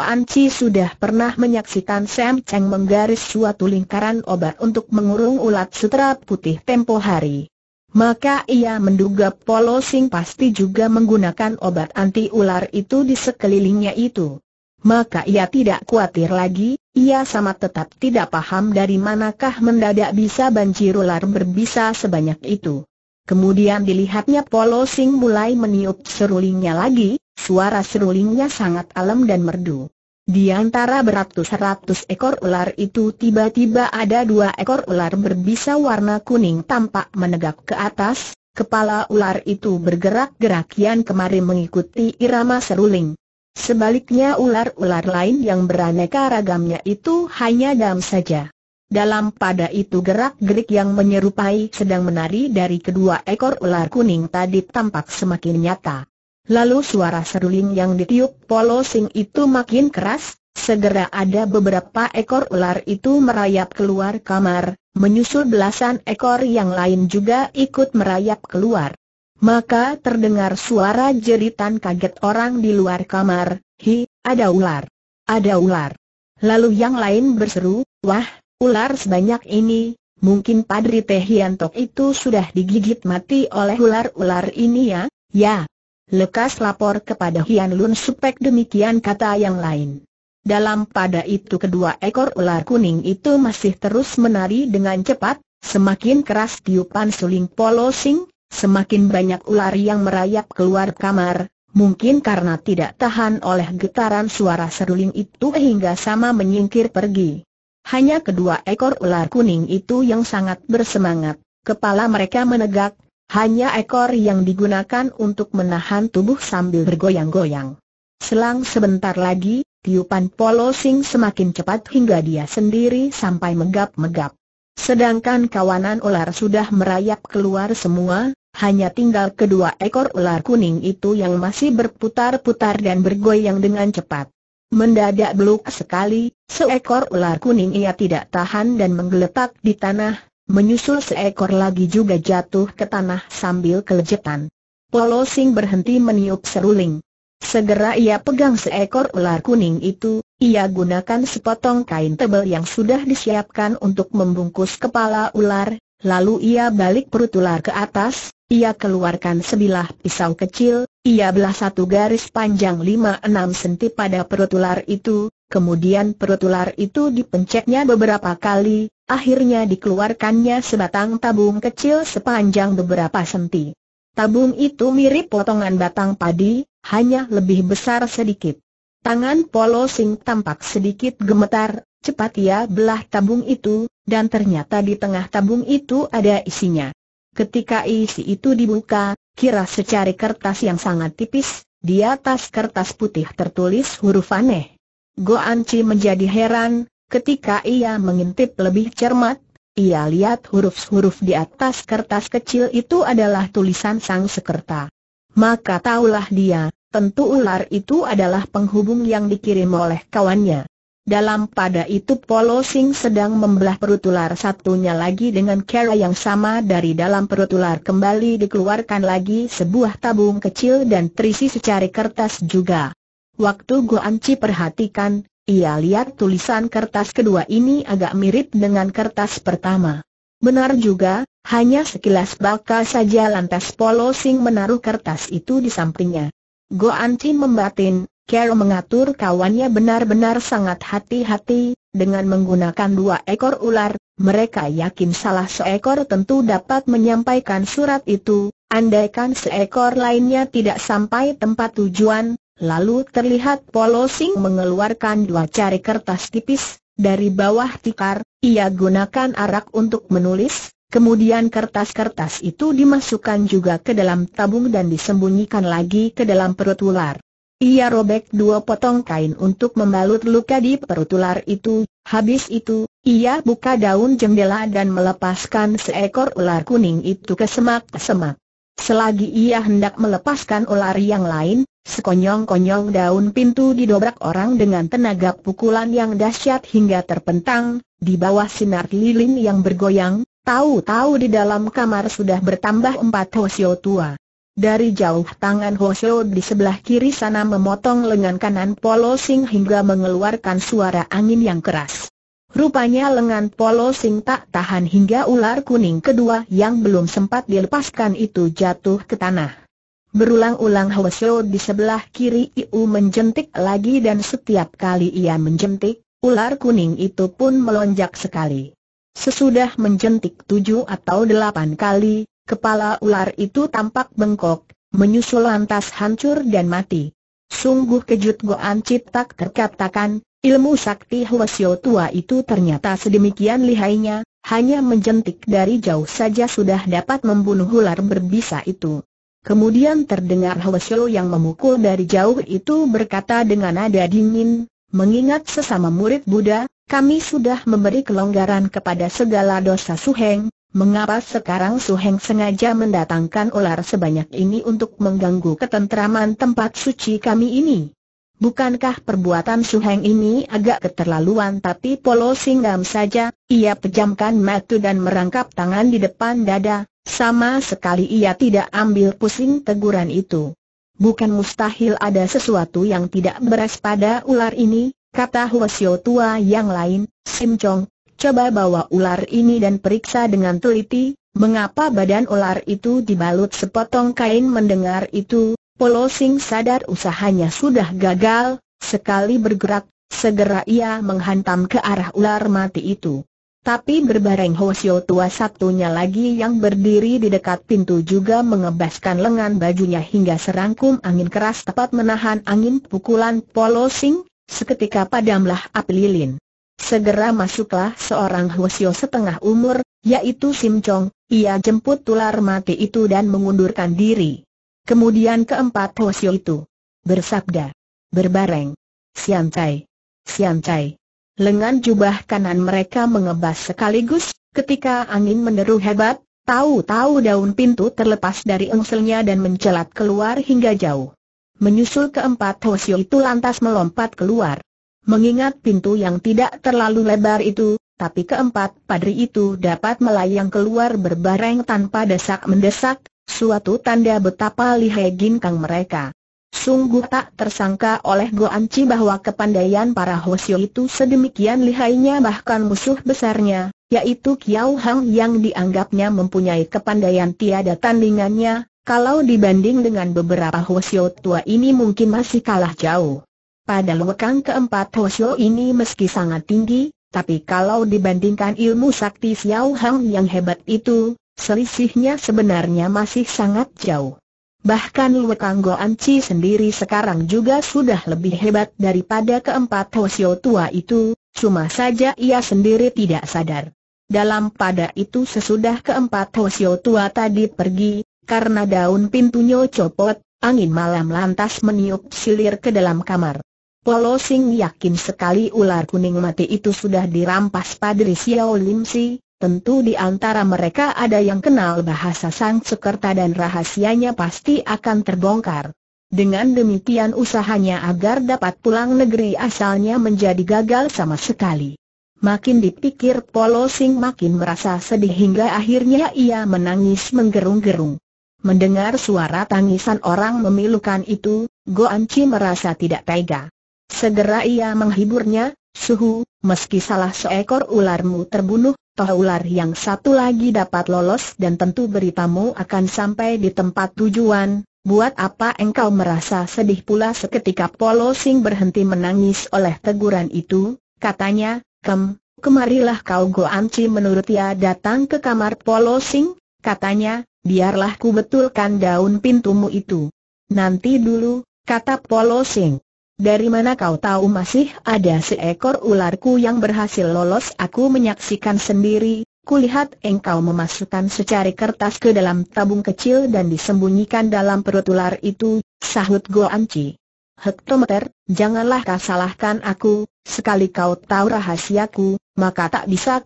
An Chi sudah pernah menyaksikan Sam Cheng menggaris suatu lingkaran obat untuk mengurung ulat sutra putih tempo hari. Maka ia menduga Polo Sing pasti juga menggunakan obat anti ular itu di sekelilingnya itu. Maka ia tidak khawatir lagi, ia sama tetap tidak paham dari manakah mendadak bisa banjir ular berbisa sebanyak itu. Kemudian dilihatnya Polo Sing mulai meniup serulingnya lagi, suara serulingnya sangat alam dan merdu. Di antara beratus-ratus ekor ular itu tiba-tiba ada dua ekor ular berbisa warna kuning tampak menegak ke atas, kepala ular itu bergerak-gerak kian kemari mengikuti irama seruling. Sebaliknya ular-ular lain yang beraneka ragamnya itu hanya dam saja. Dalam pada itu gerak-gerik yang menyerupai sedang menari dari kedua ekor ular kuning tadi tampak semakin nyata. Lalu suara seruling yang ditiup Polosing itu makin keras, segera ada beberapa ekor ular itu merayap keluar kamar, menyusul belasan ekor yang lain juga ikut merayap keluar. Maka terdengar suara jeritan kaget orang di luar kamar, hi, ada ular, ada ular. Lalu yang lain berseru, wah, ular sebanyak ini, mungkin Padri Tehiantok itu sudah digigit mati oleh ular-ular ini ya, ya, Lekas lapor kepada Hian Lun Supek demikian kata yang lain. Dalam pada itu kedua ekor ular kuning itu masih terus menari dengan cepat, semakin keras tiupan suling polosing, semakin banyak ular yang merayap keluar kamar, Mungkin karena tidak tahan oleh getaran suara seruling itu hingga sama menyingkir pergi. Hanya kedua ekor ular kuning itu yang sangat bersemangat, kepala mereka menegak, hanya ekor yang digunakan untuk menahan tubuh sambil bergoyang-goyang. Selang sebentar lagi, tiupan polosing semakin cepat hingga dia sendiri sampai megap-megap. Sedangkan kawanan ular sudah merayap keluar semua, hanya tinggal kedua ekor ular kuning itu yang masih berputar-putar dan bergoyang dengan cepat. Mendadak beluk sekali, seekor ular kuning ia tidak tahan dan menggeletak di tanah, Menyusul seekor lagi juga jatuh ke tanah sambil kelejetan. Polo Sing berhenti meniup seruling. Segera ia pegang seekor ular kuning itu, ia gunakan sepotong kain tebal yang sudah disiapkan untuk membungkus kepala ular, lalu ia balik perut ular ke atas, ia keluarkan sebilah pisau kecil, ia belah satu garis panjang 5-6 senti pada perut ular itu, kemudian perut ular itu dipencetnya beberapa kali, akhirnya dikeluarkannya sebatang tabung kecil sepanjang beberapa senti. Tabung itu mirip potongan batang padi, hanya lebih besar sedikit. Tangan Polo Sing tampak sedikit gemetar, cepat ia belah tabung itu, dan ternyata di tengah tabung itu ada isinya. Ketika isi itu dibuka, kira secari kertas yang sangat tipis, di atas kertas putih tertulis huruf aneh. Go Anci menjadi heran, ketika ia mengintip lebih cermat, ia lihat huruf-huruf di atas kertas kecil itu adalah tulisan sang sekerta. Maka taulah dia, tentu ular itu adalah penghubung yang dikirim oleh kawannya. Dalam pada itu Polo Sing sedang membelah perut ular satunya lagi dengan cara yang sama dari dalam perut ular kembali dikeluarkan lagi sebuah tabung kecil dan terisi secari kertas juga. Waktu Goanci perhatikan, ia lihat tulisan kertas kedua ini agak mirip dengan kertas pertama. Benar juga, hanya sekilas bakal saja lantas Polo Sing menaruh kertas itu di sampingnya. Goanci membatin, Carol mengatur kawannya benar-benar sangat hati-hati, dengan menggunakan dua ekor ular, mereka yakin salah seekor tentu dapat menyampaikan surat itu, andaikan seekor lainnya tidak sampai tempat tujuan, lalu terlihat Polosing mengeluarkan dua cari kertas tipis, dari bawah tikar, ia gunakan arak untuk menulis, kemudian kertas-kertas itu dimasukkan juga ke dalam tabung dan disembunyikan lagi ke dalam perut ular. Ia robek dua potong kain untuk membalut luka di perut ular itu. Habis itu, ia buka daun jendela dan melepaskan seekor ular kuning itu ke semak-semak. Selagi ia hendak melepaskan ular yang lain, sekonyong-konyong daun pintu didobrak orang dengan tenaga pukulan yang dahsyat hingga terpentang, di bawah sinar lilin yang bergoyang, tahu-tahu di dalam kamar sudah bertambah empat hosio tua. Dari jauh tangan Hosho di sebelah kiri sana memotong lengan kanan Polo Sing hingga mengeluarkan suara angin yang keras. Rupanya lengan Polo Sing tak tahan hingga ular kuning kedua yang belum sempat dilepaskan itu jatuh ke tanah. Berulang-ulang Hwasyo di sebelah kiri Iu menjentik lagi dan setiap kali ia menjentik, ular kuning itu pun melonjak sekali. Sesudah menjentik tujuh atau delapan kali, Kepala ular itu tampak bengkok, menyusul lantas hancur dan mati. Sungguh kejut Goan tak terkatakan, ilmu sakti Hwasyo tua itu ternyata sedemikian lihainya, hanya menjentik dari jauh saja sudah dapat membunuh ular berbisa itu. Kemudian terdengar Hwasyo yang memukul dari jauh itu berkata dengan nada dingin, mengingat sesama murid Buddha, kami sudah memberi kelonggaran kepada segala dosa suheng, Mengapa sekarang Su Heng sengaja mendatangkan ular sebanyak ini untuk mengganggu ketentraman tempat suci kami ini? Bukankah perbuatan Su Heng ini agak keterlaluan tapi Polo Singgam saja, ia pejamkan mata dan merangkap tangan di depan dada, sama sekali ia tidak ambil pusing teguran itu. Bukan mustahil ada sesuatu yang tidak beres pada ular ini, kata Huasio tua yang lain, Sim Chong, Coba bawa ular ini dan periksa dengan teliti, mengapa badan ular itu dibalut sepotong kain mendengar itu, Polo Sing sadar usahanya sudah gagal, sekali bergerak, segera ia menghantam ke arah ular mati itu. Tapi berbareng Hosio tua satunya lagi yang berdiri di dekat pintu juga mengebaskan lengan bajunya hingga serangkum angin keras tepat menahan angin pukulan Polo Sing, seketika padamlah api lilin. Segera masuklah seorang Hwasyo setengah umur, yaitu Sim Chong, ia jemput tular mati itu dan mengundurkan diri. Kemudian keempat Hwasyo itu bersabda, berbareng, Sian Chai, Sian Chai. Lengan jubah kanan mereka mengebas sekaligus, ketika angin menderu hebat, tahu-tahu daun pintu terlepas dari engselnya dan mencelat keluar hingga jauh. Menyusul keempat Hwasyo itu lantas melompat keluar. Mengingat pintu yang tidak terlalu lebar itu, tapi keempat padri itu dapat melayang keluar berbareng tanpa desak-mendesak, suatu tanda betapa lihai ginkang mereka. Sungguh tak tersangka oleh Goanci bahwa kepandaian para Hoshio itu sedemikian lihainya bahkan musuh besarnya, yaitu Kiao Hang yang dianggapnya mempunyai kepandaian tiada tandingannya, kalau dibanding dengan beberapa Hoshio tua ini mungkin masih kalah jauh. Pada lekang keempat Hoshio ini meski sangat tinggi, tapi kalau dibandingkan ilmu sakti Xiao Hang yang hebat itu, selisihnya sebenarnya masih sangat jauh. Bahkan Luekang Chi sendiri sekarang juga sudah lebih hebat daripada keempat Hoshio tua itu, cuma saja ia sendiri tidak sadar. Dalam pada itu sesudah keempat Hoshio tua tadi pergi, karena daun pintunya copot, angin malam lantas meniup silir ke dalam kamar. Polo Sing yakin sekali ular kuning mati itu sudah dirampas Padri Xiao Lim Si, tentu di antara mereka ada yang kenal bahasa Sang Sekerta dan rahasianya pasti akan terbongkar. Dengan demikian usahanya agar dapat pulang negeri asalnya menjadi gagal sama sekali. Makin dipikir Polo Sing makin merasa sedih hingga akhirnya ia menangis menggerung-gerung. Mendengar suara tangisan orang memilukan itu, Goan Chi merasa tidak tega. Segera ia menghiburnya, Suhu, meski salah seekor ularmu terbunuh, toh ular yang satu lagi dapat lolos dan tentu beritamu akan sampai di tempat tujuan. Buat apa engkau merasa sedih pula seketika Polo Sing berhenti menangis oleh teguran itu, katanya, Kem, kemarilah kau Goanci menurut ia datang ke kamar Polo Sing, katanya, biarlah ku betulkan daun pintumu itu. Nanti dulu, kata Polo Sing. Dari mana kau tahu masih ada seekor ularku yang berhasil lolos? Aku menyaksikan sendiri, kulihat engkau memasukkan secari kertas ke dalam tabung kecil dan disembunyikan dalam perut ular itu, sahut Goanci. Hektometer, janganlah kau salahkan aku, sekali kau tahu rahasiaku, maka tak bisa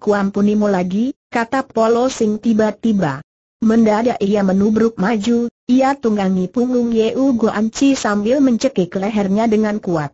mu lagi, kata Polo Sing tiba-tiba. Mendadak ia menubruk maju, ia tunggangi punggung Yeu Chi sambil mencekik lehernya dengan kuat.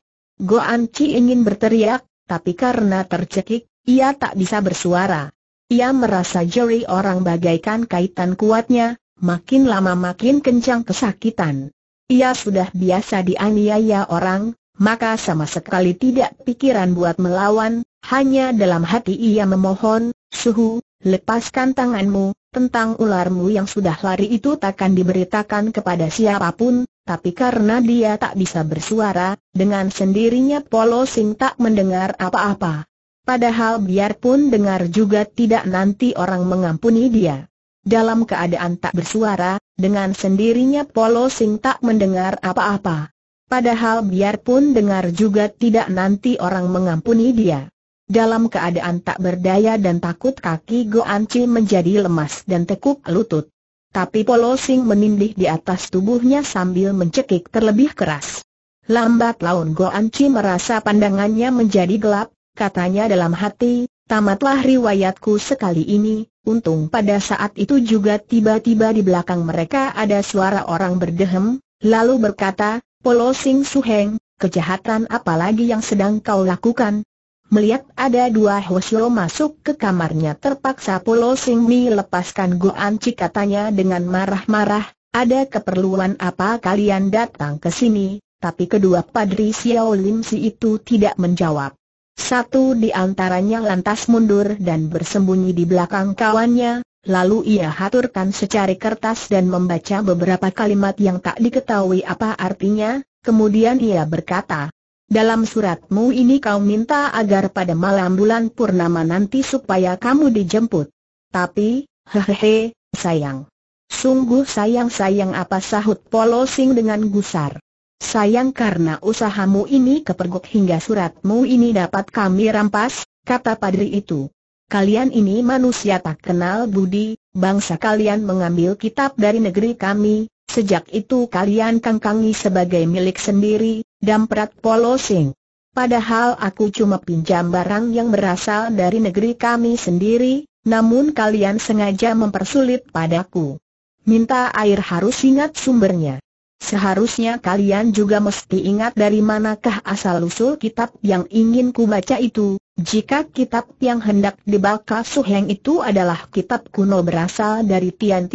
Chi ingin berteriak, tapi karena tercekik, ia tak bisa bersuara. Ia merasa jari orang bagaikan kaitan kuatnya, makin lama makin kencang kesakitan. Ia sudah biasa dianiaya orang, maka sama sekali tidak pikiran buat melawan, hanya dalam hati ia memohon, Suhu, lepaskan tanganmu, tentang ularmu yang sudah lari itu takkan diberitakan kepada siapapun, tapi karena dia tak bisa bersuara, dengan sendirinya Polo Sing tak mendengar apa-apa. Padahal biarpun dengar juga tidak nanti orang mengampuni dia. Dalam keadaan tak bersuara, dengan sendirinya Polo Sing tak mendengar apa-apa. Padahal biarpun dengar juga tidak nanti orang mengampuni dia. Dalam keadaan tak berdaya dan takut kaki Go Chi menjadi lemas dan tekuk lutut. Tapi Polo Sing menindih di atas tubuhnya sambil mencekik terlebih keras. Lambat laun Go Chi merasa pandangannya menjadi gelap, katanya dalam hati, tamatlah riwayatku sekali ini, untung pada saat itu juga tiba-tiba di belakang mereka ada suara orang berdehem, lalu berkata, Polo Sing Suheng, kejahatan apalagi yang sedang kau lakukan, Melihat ada dua Hoshio masuk ke kamarnya terpaksa Pulo Sing Mi lepaskan Goan Chi katanya dengan marah-marah, ada keperluan apa kalian datang ke sini, tapi kedua Padri Xiao Lim Si itu tidak menjawab. Satu di antaranya lantas mundur dan bersembunyi di belakang kawannya, lalu ia haturkan secari kertas dan membaca beberapa kalimat yang tak diketahui apa artinya, kemudian ia berkata, dalam suratmu ini kau minta agar pada malam bulan purnama nanti supaya kamu dijemput. Tapi, hehehe, sayang. Sungguh sayang-sayang apa sahut Polo Sing dengan gusar. Sayang karena usahamu ini kepergok hingga suratmu ini dapat kami rampas, kata padri itu. Kalian ini manusia tak kenal budi, bangsa kalian mengambil kitab dari negeri kami, sejak itu kalian kangkangi sebagai milik sendiri, Damprat Polosing. Padahal aku cuma pinjam barang yang berasal dari negeri kami sendiri, namun kalian sengaja mempersulit padaku. Minta air harus ingat sumbernya. Seharusnya kalian juga mesti ingat dari manakah asal-usul kitab yang ingin ku baca itu, jika kitab yang hendak dibakar Suheng itu adalah kitab kuno berasal dari Tian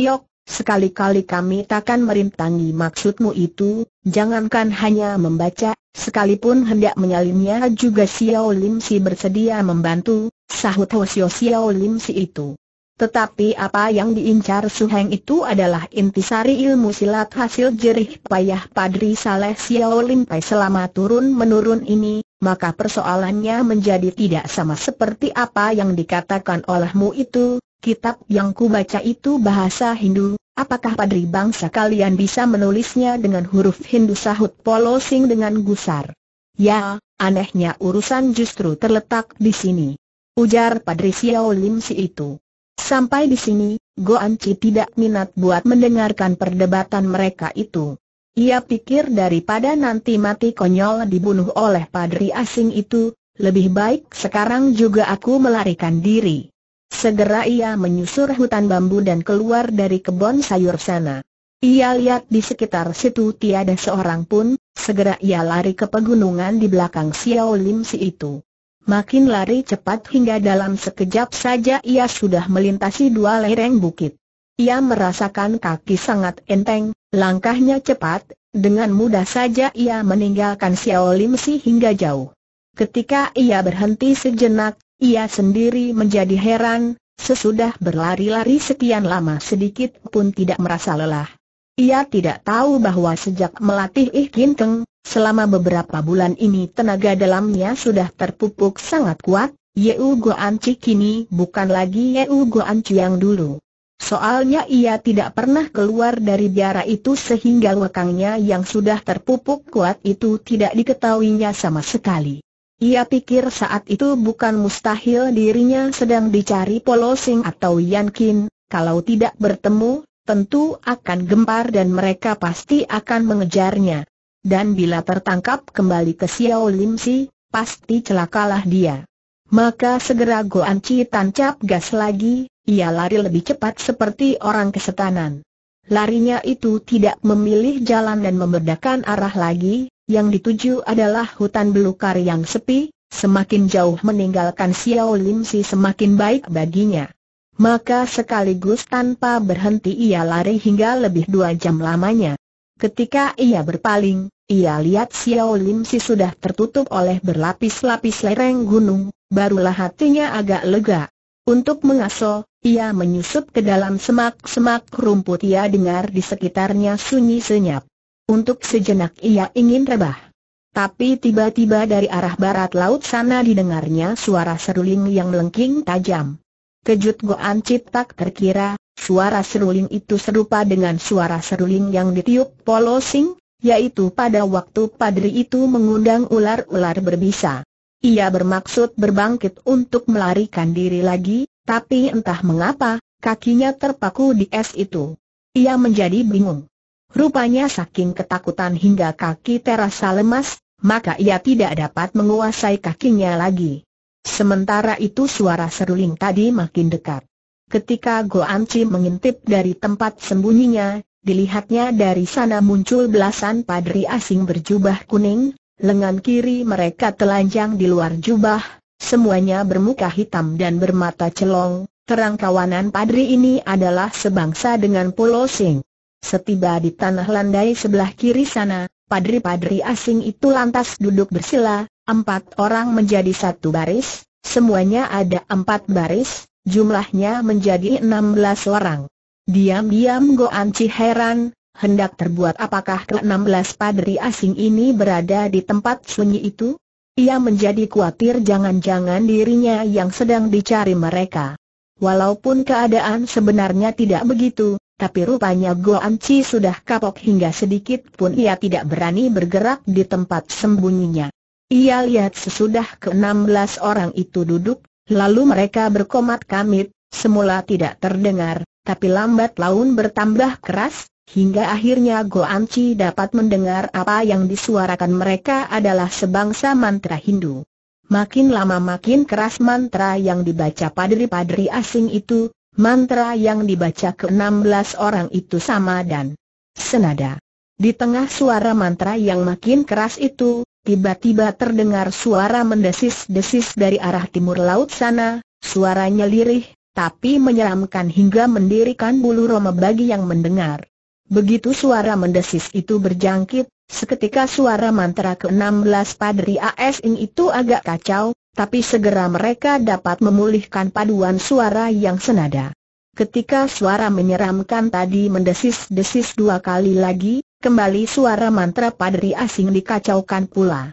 Sekali-kali kami takkan merintangi maksudmu itu, jangankan hanya membaca, sekalipun hendak menyalinnya juga Xiao Lim Si bersedia membantu, sahut Hoshio Xiao Lim Si itu. Tetapi apa yang diincar Su Heng itu adalah intisari ilmu silat hasil jerih payah Padri Saleh Xiao Lim Pai selama turun-menurun ini, maka persoalannya menjadi tidak sama seperti apa yang dikatakan olehmu itu, Kitab yang kubaca itu bahasa Hindu, apakah padri bangsa kalian bisa menulisnya dengan huruf Hindu sahut Polo Sing dengan gusar? Ya, anehnya urusan justru terletak di sini. Ujar padri Xiao Lim si itu. Sampai di sini, Go Chi tidak minat buat mendengarkan perdebatan mereka itu. Ia pikir daripada nanti mati konyol dibunuh oleh padri asing itu, lebih baik sekarang juga aku melarikan diri. Segera ia menyusur hutan bambu dan keluar dari kebun sayur sana. Ia lihat di sekitar situ tiada seorang pun, segera ia lari ke pegunungan di belakang Xiao Lim Si itu. Makin lari cepat hingga dalam sekejap saja ia sudah melintasi dua lereng bukit. Ia merasakan kaki sangat enteng, langkahnya cepat, dengan mudah saja ia meninggalkan Xiao Lim Si hingga jauh. Ketika ia berhenti sejenak, ia sendiri menjadi heran, sesudah berlari-lari sekian lama sedikit pun tidak merasa lelah. Ia tidak tahu bahwa sejak melatih Ih Kinteng, selama beberapa bulan ini tenaga dalamnya sudah terpupuk sangat kuat, Yeu Goanci kini bukan lagi Yeu Goanci yang dulu. Soalnya ia tidak pernah keluar dari biara itu sehingga wakangnya yang sudah terpupuk kuat itu tidak diketahuinya sama sekali. Ia pikir saat itu bukan mustahil dirinya sedang dicari Polosing atau Yankin, kalau tidak bertemu, tentu akan gempar dan mereka pasti akan mengejarnya. Dan bila tertangkap kembali ke Xiao Lim Si, pasti celakalah dia. Maka segera Goan Chi tancap gas lagi, ia lari lebih cepat seperti orang kesetanan. Larinya itu tidak memilih jalan dan membedakan arah lagi, yang dituju adalah hutan belukar yang sepi, semakin jauh meninggalkan Xiao Lim Si semakin baik baginya. Maka sekaligus tanpa berhenti ia lari hingga lebih dua jam lamanya. Ketika ia berpaling, ia lihat Xiao Lim Si sudah tertutup oleh berlapis-lapis lereng gunung, barulah hatinya agak lega. Untuk mengaso, ia menyusup ke dalam semak-semak rumput ia dengar di sekitarnya sunyi senyap. Untuk sejenak ia ingin rebah. Tapi tiba-tiba dari arah barat laut sana didengarnya suara seruling yang melengking tajam. Kejut Goan Cip terkira, suara seruling itu serupa dengan suara seruling yang ditiup Polo Sing, yaitu pada waktu padri itu mengundang ular-ular berbisa. Ia bermaksud berbangkit untuk melarikan diri lagi, tapi entah mengapa, kakinya terpaku di es itu. Ia menjadi bingung. Rupanya saking ketakutan hingga kaki terasa lemas, maka ia tidak dapat menguasai kakinya lagi. Sementara itu suara seruling tadi makin dekat. Ketika Goanci mengintip dari tempat sembunyinya, dilihatnya dari sana muncul belasan padri asing berjubah kuning, lengan kiri mereka telanjang di luar jubah, semuanya bermuka hitam dan bermata celong, terang kawanan padri ini adalah sebangsa dengan pulau Sing. Setiba di tanah landai sebelah kiri sana, padri-padri asing itu lantas duduk bersila, empat orang menjadi satu baris, semuanya ada empat baris, jumlahnya menjadi enam belas orang. Diam-diam Go Anci heran, hendak terbuat apakah ke belas padri asing ini berada di tempat sunyi itu? Ia menjadi khawatir jangan-jangan dirinya yang sedang dicari mereka. Walaupun keadaan sebenarnya tidak begitu, tapi rupanya Go Chi sudah kapok hingga sedikit pun ia tidak berani bergerak di tempat sembunyinya. Ia lihat sesudah ke-16 orang itu duduk, lalu mereka berkomat kamit, semula tidak terdengar, tapi lambat laun bertambah keras, hingga akhirnya Go Chi dapat mendengar apa yang disuarakan mereka adalah sebangsa mantra Hindu. Makin lama makin keras mantra yang dibaca padri-padri asing itu, Mantra yang dibaca ke-16 orang itu sama dan senada. Di tengah suara mantra yang makin keras itu, tiba-tiba terdengar suara mendesis-desis dari arah timur laut sana, suaranya lirih, tapi menyeramkan hingga mendirikan bulu roma bagi yang mendengar. Begitu suara mendesis itu berjangkit, Seketika suara mantra ke-16 Padri Asing itu agak kacau, tapi segera mereka dapat memulihkan paduan suara yang senada. Ketika suara menyeramkan tadi mendesis-desis dua kali lagi, kembali suara mantra padri asing dikacaukan pula.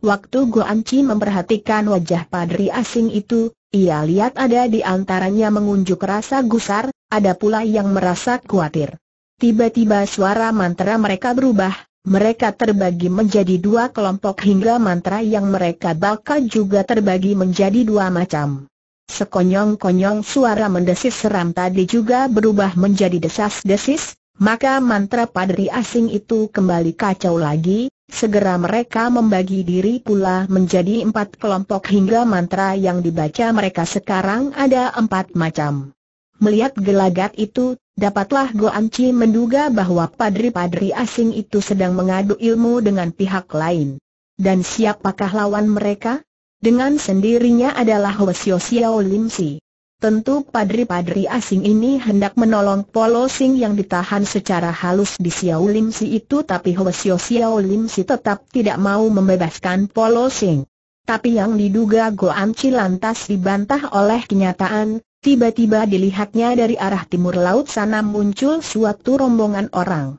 Waktu Goanci memperhatikan wajah padri asing itu, ia lihat ada di antaranya mengunjuk rasa gusar, ada pula yang merasa khawatir. Tiba-tiba suara mantra mereka berubah, mereka terbagi menjadi dua kelompok hingga mantra yang mereka baca juga terbagi menjadi dua macam. Sekonyong-konyong suara mendesis seram tadi juga berubah menjadi desas-desis, maka mantra padri asing itu kembali kacau lagi, segera mereka membagi diri pula menjadi empat kelompok hingga mantra yang dibaca mereka sekarang ada empat macam. Melihat gelagat itu, Dapatlah Go Anci menduga bahwa padri-padri asing itu sedang mengadu ilmu dengan pihak lain. Dan siapakah lawan mereka? Dengan sendirinya adalah Wesio Xiao Lim Si. Tentu padri-padri asing ini hendak menolong Polo Sing yang ditahan secara halus di Xiao Lim Si itu tapi Hwasyo Xiao Lim Si tetap tidak mau membebaskan Polo Sing. Tapi yang diduga Go Anci lantas dibantah oleh kenyataan, Tiba-tiba dilihatnya dari arah timur laut sana muncul suatu rombongan orang.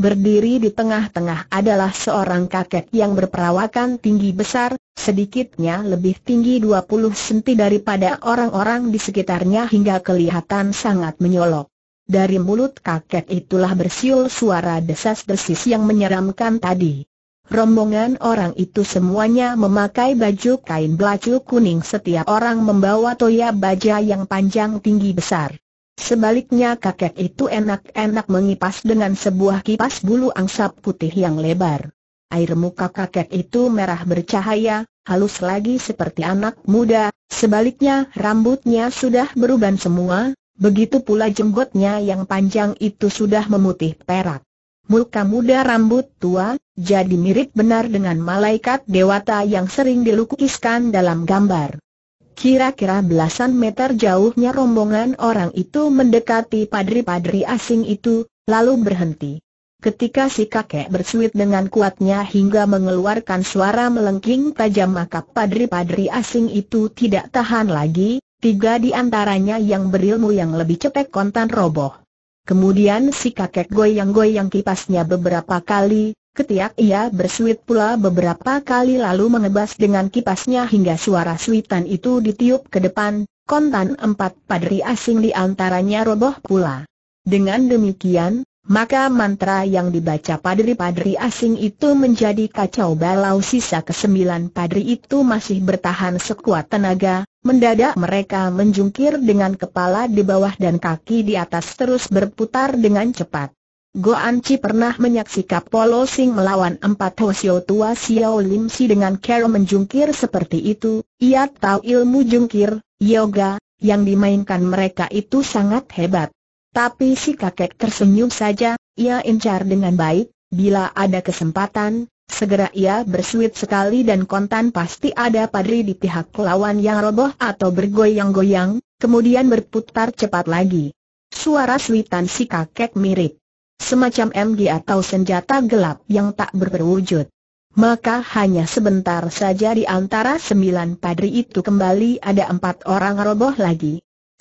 Berdiri di tengah-tengah adalah seorang kakek yang berperawakan tinggi besar, sedikitnya lebih tinggi 20 cm daripada orang-orang di sekitarnya hingga kelihatan sangat menyolok. Dari mulut kakek itulah bersiul suara desas-desis yang menyeramkan tadi. Rombongan orang itu semuanya memakai baju kain belacu kuning setiap orang membawa toya baja yang panjang tinggi besar. Sebaliknya kakek itu enak-enak mengipas dengan sebuah kipas bulu angsap putih yang lebar. Air muka kakek itu merah bercahaya, halus lagi seperti anak muda, sebaliknya rambutnya sudah beruban semua, begitu pula jenggotnya yang panjang itu sudah memutih perak. Muka muda rambut tua, jadi mirip benar dengan malaikat dewata yang sering dilukiskan dalam gambar. Kira-kira belasan meter jauhnya rombongan orang itu mendekati padri-padri asing itu, lalu berhenti. Ketika si kakek bersuit dengan kuatnya hingga mengeluarkan suara melengking tajam maka padri-padri asing itu tidak tahan lagi, tiga di antaranya yang berilmu yang lebih cepat kontan roboh. Kemudian si kakek goyang-goyang kipasnya beberapa kali, ketiak ia bersuit pula beberapa kali lalu mengebas dengan kipasnya hingga suara suitan itu ditiup ke depan, kontan empat padri asing di antaranya roboh pula. Dengan demikian, maka mantra yang dibaca padri-padri asing itu menjadi kacau balau sisa kesembilan padri itu masih bertahan sekuat tenaga, mendadak mereka menjungkir dengan kepala di bawah dan kaki di atas terus berputar dengan cepat. Go Anci pernah menyaksikan Polo Sing melawan empat Hosio tua Xiao Lim Si dengan cara menjungkir seperti itu, ia tahu ilmu jungkir, yoga, yang dimainkan mereka itu sangat hebat. Tapi si kakek tersenyum saja, ia incar dengan baik, bila ada kesempatan, segera ia bersuit sekali dan kontan pasti ada padri di pihak lawan yang roboh atau bergoyang-goyang, kemudian berputar cepat lagi. Suara suitan si kakek mirip. Semacam MG atau senjata gelap yang tak berwujud. Maka hanya sebentar saja di antara sembilan padri itu kembali ada empat orang roboh lagi.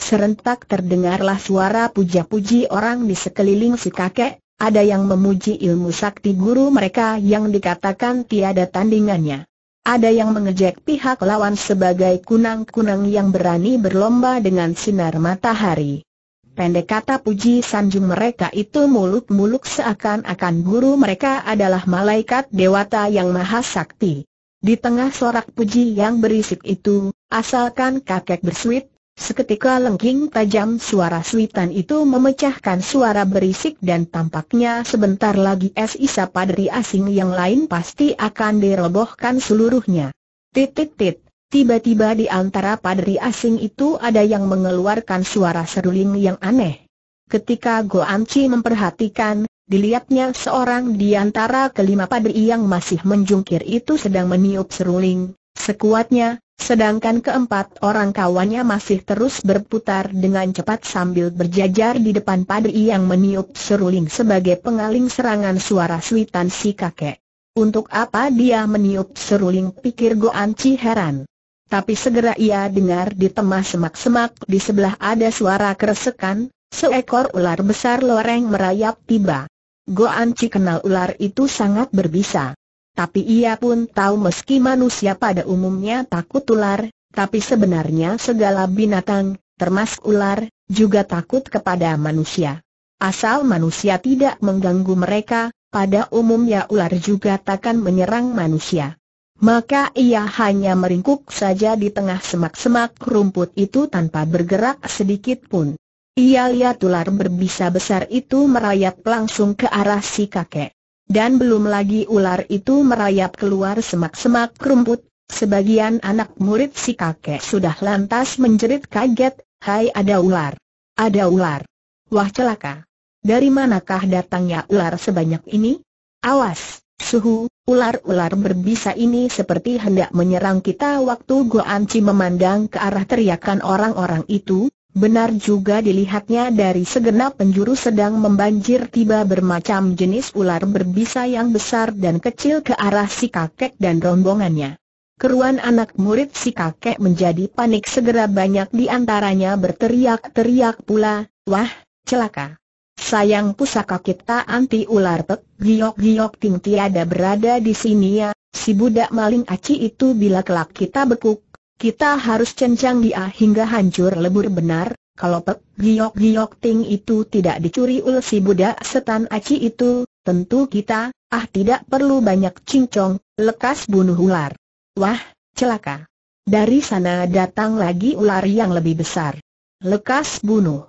Serentak terdengarlah suara puja-puji orang di sekeliling si kakek, ada yang memuji ilmu sakti guru mereka yang dikatakan tiada tandingannya. Ada yang mengejek pihak lawan sebagai kunang-kunang yang berani berlomba dengan sinar matahari. Pendek kata puji sanjung mereka itu muluk-muluk seakan-akan guru mereka adalah malaikat dewata yang maha sakti. Di tengah sorak puji yang berisik itu, asalkan kakek bersuit, Seketika lengking tajam suara suitan itu memecahkan suara berisik dan tampaknya sebentar lagi es isa padri asing yang lain pasti akan dirobohkan seluruhnya. Titit-tit, tiba-tiba di antara padri asing itu ada yang mengeluarkan suara seruling yang aneh. Ketika Go Goanci memperhatikan, dilihatnya seorang di antara kelima padri yang masih menjungkir itu sedang meniup seruling, sekuatnya, sedangkan keempat orang kawannya masih terus berputar dengan cepat sambil berjajar di depan padri yang meniup seruling sebagai pengaling serangan suara suitan si kakek. Untuk apa dia meniup seruling pikir Goan Chi heran. Tapi segera ia dengar di temah semak-semak di sebelah ada suara keresekan, seekor ular besar loreng merayap tiba. Goan Chi kenal ular itu sangat berbisa. Tapi ia pun tahu meski manusia pada umumnya takut ular, tapi sebenarnya segala binatang, termasuk ular, juga takut kepada manusia. Asal manusia tidak mengganggu mereka, pada umumnya ular juga takkan menyerang manusia. Maka ia hanya meringkuk saja di tengah semak-semak rumput itu tanpa bergerak sedikit pun. Ia lihat ular berbisa besar itu merayap langsung ke arah si kakek. Dan belum lagi ular itu merayap keluar semak-semak kerumput. sebagian anak murid si kakek sudah lantas menjerit kaget, hai ada ular. Ada ular. Wah celaka. Dari manakah datangnya ular sebanyak ini? Awas, suhu, ular-ular berbisa ini seperti hendak menyerang kita waktu gua anci memandang ke arah teriakan orang-orang itu, Benar juga dilihatnya dari segenap penjuru sedang membanjir tiba bermacam jenis ular berbisa yang besar dan kecil ke arah si kakek dan rombongannya. Keruan anak murid si kakek menjadi panik segera banyak di antaranya berteriak-teriak pula, wah, celaka. Sayang pusaka kita anti ular pek, giok-giok ting tiada berada di sini ya, si budak maling aci itu bila kelak kita bekuk, kita harus cencang dia hingga hancur lebur benar, kalau pek giok-giok ting itu tidak dicuri oleh si budak setan aci itu, tentu kita, ah tidak perlu banyak cincong, lekas bunuh ular. Wah, celaka. Dari sana datang lagi ular yang lebih besar. Lekas bunuh.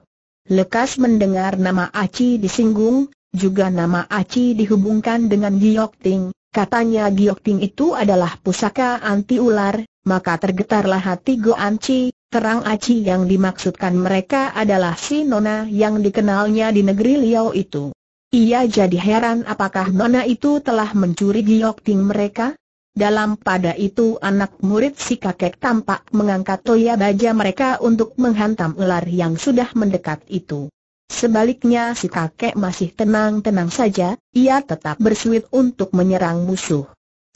Lekas mendengar nama Aci disinggung, juga nama Aci dihubungkan dengan Giok Ting, katanya Giok Ting itu adalah pusaka anti ular, maka tergetarlah hati Go Anci. terang Aci yang dimaksudkan mereka adalah si Nona yang dikenalnya di negeri Liao itu. Ia jadi heran apakah Nona itu telah mencuri giok ting mereka? Dalam pada itu anak murid si kakek tampak mengangkat toya baja mereka untuk menghantam ular yang sudah mendekat itu. Sebaliknya si kakek masih tenang-tenang saja, ia tetap bersuit untuk menyerang musuh.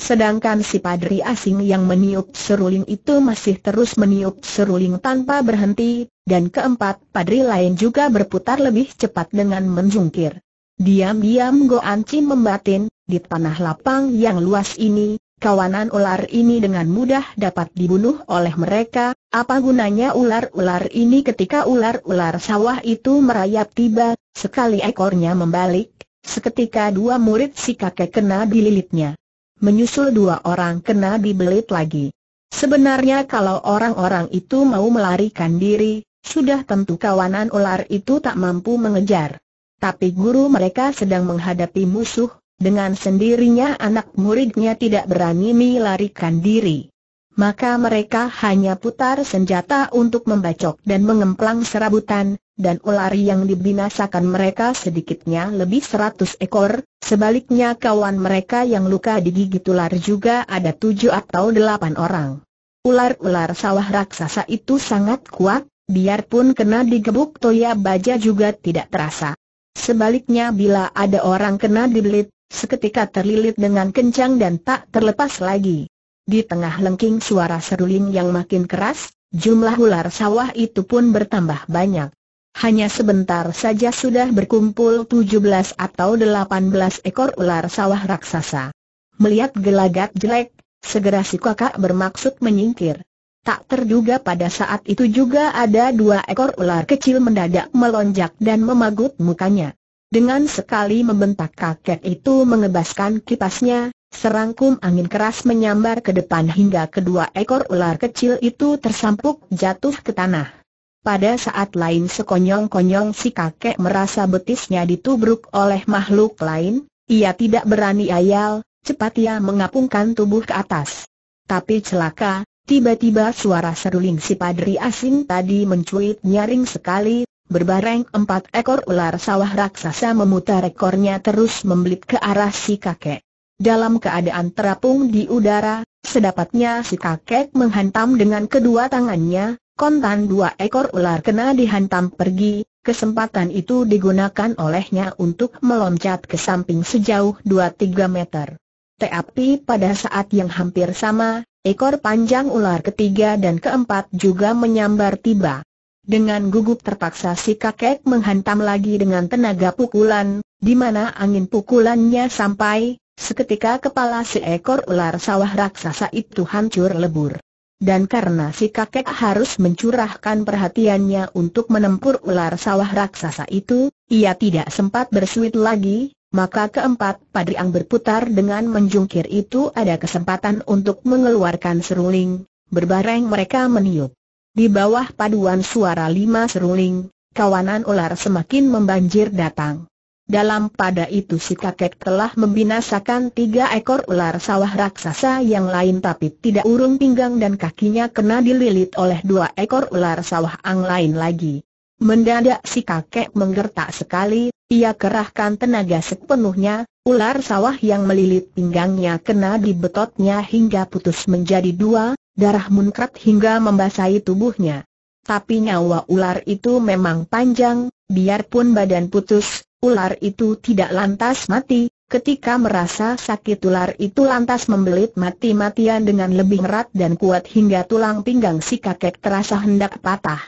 Sedangkan si padri asing yang meniup seruling itu masih terus meniup seruling tanpa berhenti, dan keempat padri lain juga berputar lebih cepat dengan menjungkir. Diam-diam Go Anci membatin, di tanah lapang yang luas ini, kawanan ular ini dengan mudah dapat dibunuh oleh mereka, apa gunanya ular-ular ini ketika ular-ular sawah itu merayap tiba, sekali ekornya membalik, seketika dua murid si kakek kena dililitnya menyusul dua orang kena dibelit lagi. Sebenarnya kalau orang-orang itu mau melarikan diri, sudah tentu kawanan ular itu tak mampu mengejar. Tapi guru mereka sedang menghadapi musuh, dengan sendirinya anak muridnya tidak berani melarikan diri maka mereka hanya putar senjata untuk membacok dan mengemplang serabutan, dan ular yang dibinasakan mereka sedikitnya lebih seratus ekor, sebaliknya kawan mereka yang luka digigit ular juga ada tujuh atau delapan orang. Ular-ular sawah raksasa itu sangat kuat, biarpun kena digebuk toya baja juga tidak terasa. Sebaliknya bila ada orang kena dibelit, seketika terlilit dengan kencang dan tak terlepas lagi. Di tengah lengking suara seruling yang makin keras, jumlah ular sawah itu pun bertambah banyak. Hanya sebentar saja sudah berkumpul 17 atau 18 ekor ular sawah raksasa. Melihat gelagat jelek, segera si kakak bermaksud menyingkir. Tak terduga pada saat itu juga ada dua ekor ular kecil mendadak melonjak dan memagut mukanya. Dengan sekali membentak kakek itu mengebaskan kipasnya, Serangkum angin keras menyambar ke depan hingga kedua ekor ular kecil itu tersampuk jatuh ke tanah. Pada saat lain sekonyong-konyong si kakek merasa betisnya ditubruk oleh makhluk lain, ia tidak berani ayal, cepat ia mengapungkan tubuh ke atas. Tapi celaka, tiba-tiba suara seruling si padri asing tadi mencuit nyaring sekali, berbareng empat ekor ular sawah raksasa memutar ekornya terus membelit ke arah si kakek. Dalam keadaan terapung di udara, sedapatnya si kakek menghantam dengan kedua tangannya, kontan dua ekor ular kena dihantam pergi, kesempatan itu digunakan olehnya untuk meloncat ke samping sejauh 2-3 meter. Tapi pada saat yang hampir sama, ekor panjang ular ketiga dan keempat juga menyambar tiba. Dengan gugup terpaksa si kakek menghantam lagi dengan tenaga pukulan, di mana angin pukulannya sampai, Seketika kepala seekor ular sawah raksasa itu hancur lebur. Dan karena si kakek harus mencurahkan perhatiannya untuk menempur ular sawah raksasa itu, ia tidak sempat bersuit lagi, maka keempat padi yang berputar dengan menjungkir itu ada kesempatan untuk mengeluarkan seruling, berbareng mereka meniup. Di bawah paduan suara lima seruling, kawanan ular semakin membanjir datang. Dalam pada itu si kakek telah membinasakan tiga ekor ular sawah raksasa yang lain tapi tidak urung pinggang dan kakinya kena dililit oleh dua ekor ular sawah ang lain lagi. Mendadak si kakek menggertak sekali, ia kerahkan tenaga sepenuhnya, ular sawah yang melilit pinggangnya kena di betotnya hingga putus menjadi dua, darah munkrat hingga membasahi tubuhnya. Tapi nyawa ular itu memang panjang, biarpun badan putus, Ular itu tidak lantas mati, ketika merasa sakit ular itu lantas membelit mati-matian dengan lebih erat dan kuat hingga tulang pinggang si kakek terasa hendak patah.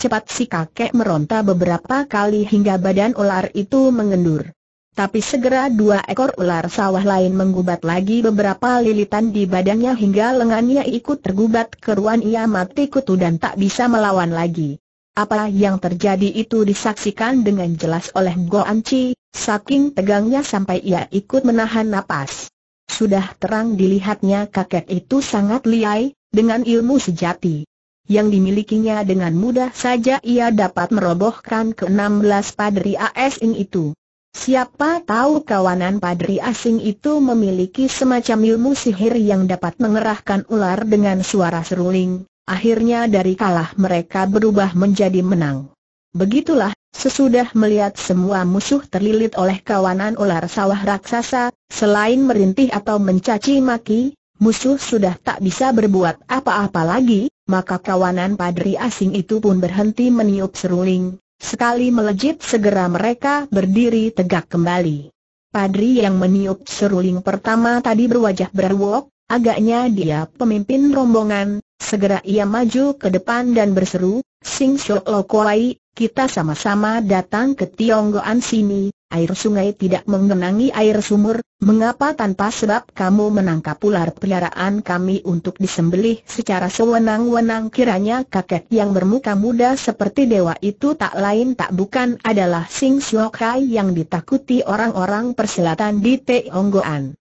Cepat si kakek meronta beberapa kali hingga badan ular itu mengendur. Tapi segera dua ekor ular sawah lain menggubat lagi beberapa lilitan di badannya hingga lengannya ikut tergubat keruan ia mati kutu dan tak bisa melawan lagi. Apa yang terjadi itu disaksikan dengan jelas oleh Goan Chi, saking tegangnya sampai ia ikut menahan napas. Sudah terang dilihatnya kakek itu sangat liai, dengan ilmu sejati. Yang dimilikinya dengan mudah saja ia dapat merobohkan ke-16 padri asing itu. Siapa tahu kawanan padri asing itu memiliki semacam ilmu sihir yang dapat mengerahkan ular dengan suara seruling, akhirnya dari kalah mereka berubah menjadi menang. Begitulah, sesudah melihat semua musuh terlilit oleh kawanan ular sawah raksasa, selain merintih atau mencaci maki, musuh sudah tak bisa berbuat apa-apa lagi, maka kawanan padri asing itu pun berhenti meniup seruling. Sekali melejit segera mereka berdiri tegak kembali. Padri yang meniup seruling pertama tadi berwajah berwok, agaknya dia pemimpin rombongan, Segera ia maju ke depan dan berseru, Sing Shou Lo Kuai, kita sama-sama datang ke Tionggoan sini, air sungai tidak mengenangi air sumur, mengapa tanpa sebab kamu menangkap ular peliharaan kami untuk disembelih secara sewenang-wenang kiranya kakek yang bermuka muda seperti dewa itu tak lain tak bukan adalah Sing Shou Kai yang ditakuti orang-orang persilatan di Tionggoan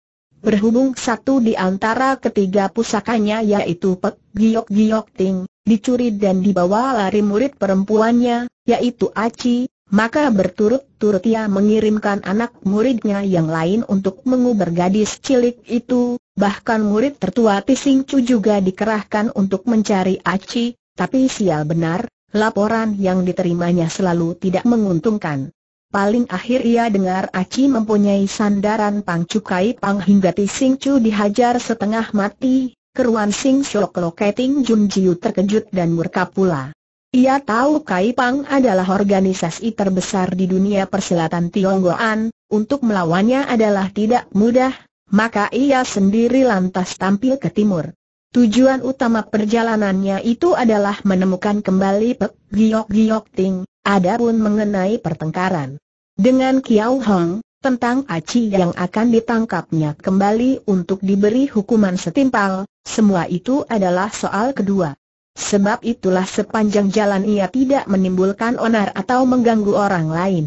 berhubung satu di antara ketiga pusakanya yaitu Pek Giok Giok Ting, dicuri dan dibawa lari murid perempuannya, yaitu Aci, maka berturut-turut ia mengirimkan anak muridnya yang lain untuk menguber gadis cilik itu, bahkan murid tertua Tising Chu juga dikerahkan untuk mencari Aci, tapi sial benar, laporan yang diterimanya selalu tidak menguntungkan. Paling akhir ia dengar Aci mempunyai sandaran Pang Cukai Pang hingga Sing Chu dihajar setengah mati, keruan Sing Shok Lo Jun Jiu terkejut dan murka pula. Ia tahu Kai Pang adalah organisasi terbesar di dunia persilatan Tionggoan, untuk melawannya adalah tidak mudah, maka ia sendiri lantas tampil ke timur. Tujuan utama perjalanannya itu adalah menemukan kembali Pek Giok Giok Ting, adapun mengenai pertengkaran. Dengan Kiao Hong, tentang Aci yang akan ditangkapnya kembali untuk diberi hukuman setimpal, semua itu adalah soal kedua. Sebab itulah sepanjang jalan ia tidak menimbulkan onar atau mengganggu orang lain.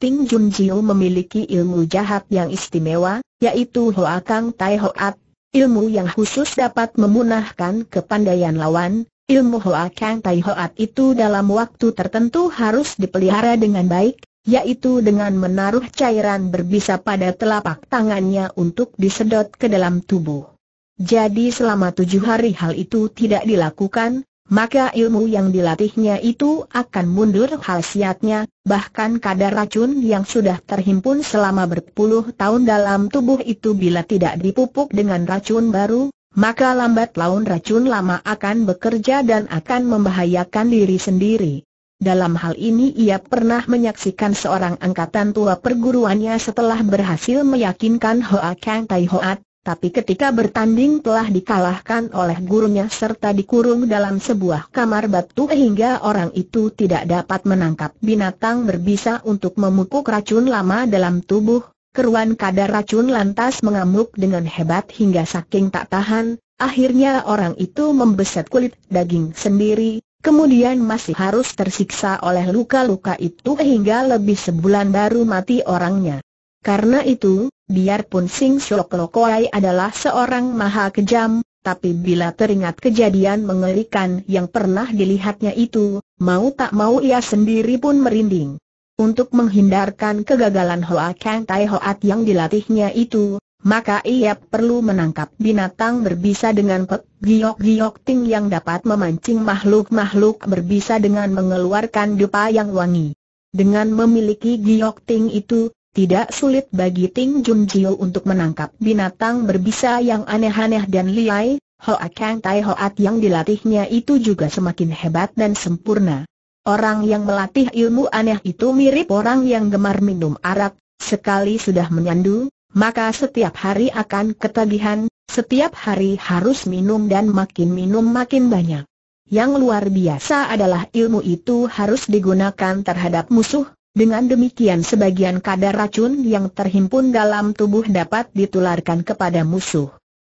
Ting Jun Jiu memiliki ilmu jahat yang istimewa, yaitu Hoa Kang Tai Hoat, ilmu yang khusus dapat memunahkan kepandaian lawan. Ilmu Hoa Kang Tai Hoat itu dalam waktu tertentu harus dipelihara dengan baik, yaitu dengan menaruh cairan berbisa pada telapak tangannya untuk disedot ke dalam tubuh. Jadi selama tujuh hari hal itu tidak dilakukan, maka ilmu yang dilatihnya itu akan mundur khasiatnya, bahkan kadar racun yang sudah terhimpun selama berpuluh tahun dalam tubuh itu bila tidak dipupuk dengan racun baru, maka lambat laun racun lama akan bekerja dan akan membahayakan diri sendiri. Dalam hal ini ia pernah menyaksikan seorang angkatan tua perguruannya setelah berhasil meyakinkan Hoa Kang Tai Hoat, tapi ketika bertanding telah dikalahkan oleh gurunya serta dikurung dalam sebuah kamar batu hingga orang itu tidak dapat menangkap binatang berbisa untuk memupuk racun lama dalam tubuh, keruan kadar racun lantas mengamuk dengan hebat hingga saking tak tahan, akhirnya orang itu membeset kulit daging sendiri, Kemudian masih harus tersiksa oleh luka-luka itu hingga lebih sebulan baru mati orangnya. Karena itu, biarpun Sing Shok Lokoai adalah seorang maha kejam, tapi bila teringat kejadian mengerikan yang pernah dilihatnya itu, mau tak mau ia sendiri pun merinding. Untuk menghindarkan kegagalan Hoa Kang Tai Hoat yang dilatihnya itu, maka ia perlu menangkap binatang berbisa dengan pek giok-giok ting yang dapat memancing makhluk-makhluk berbisa dengan mengeluarkan dupa yang wangi. Dengan memiliki giok ting itu, tidak sulit bagi Ting Jun Jiu untuk menangkap binatang berbisa yang aneh-aneh dan liai, Hoa Kang Tai Hoat yang dilatihnya itu juga semakin hebat dan sempurna. Orang yang melatih ilmu aneh itu mirip orang yang gemar minum arak, sekali sudah menyandu, maka setiap hari akan ketagihan, setiap hari harus minum dan makin minum makin banyak. Yang luar biasa adalah ilmu itu harus digunakan terhadap musuh, dengan demikian sebagian kadar racun yang terhimpun dalam tubuh dapat ditularkan kepada musuh.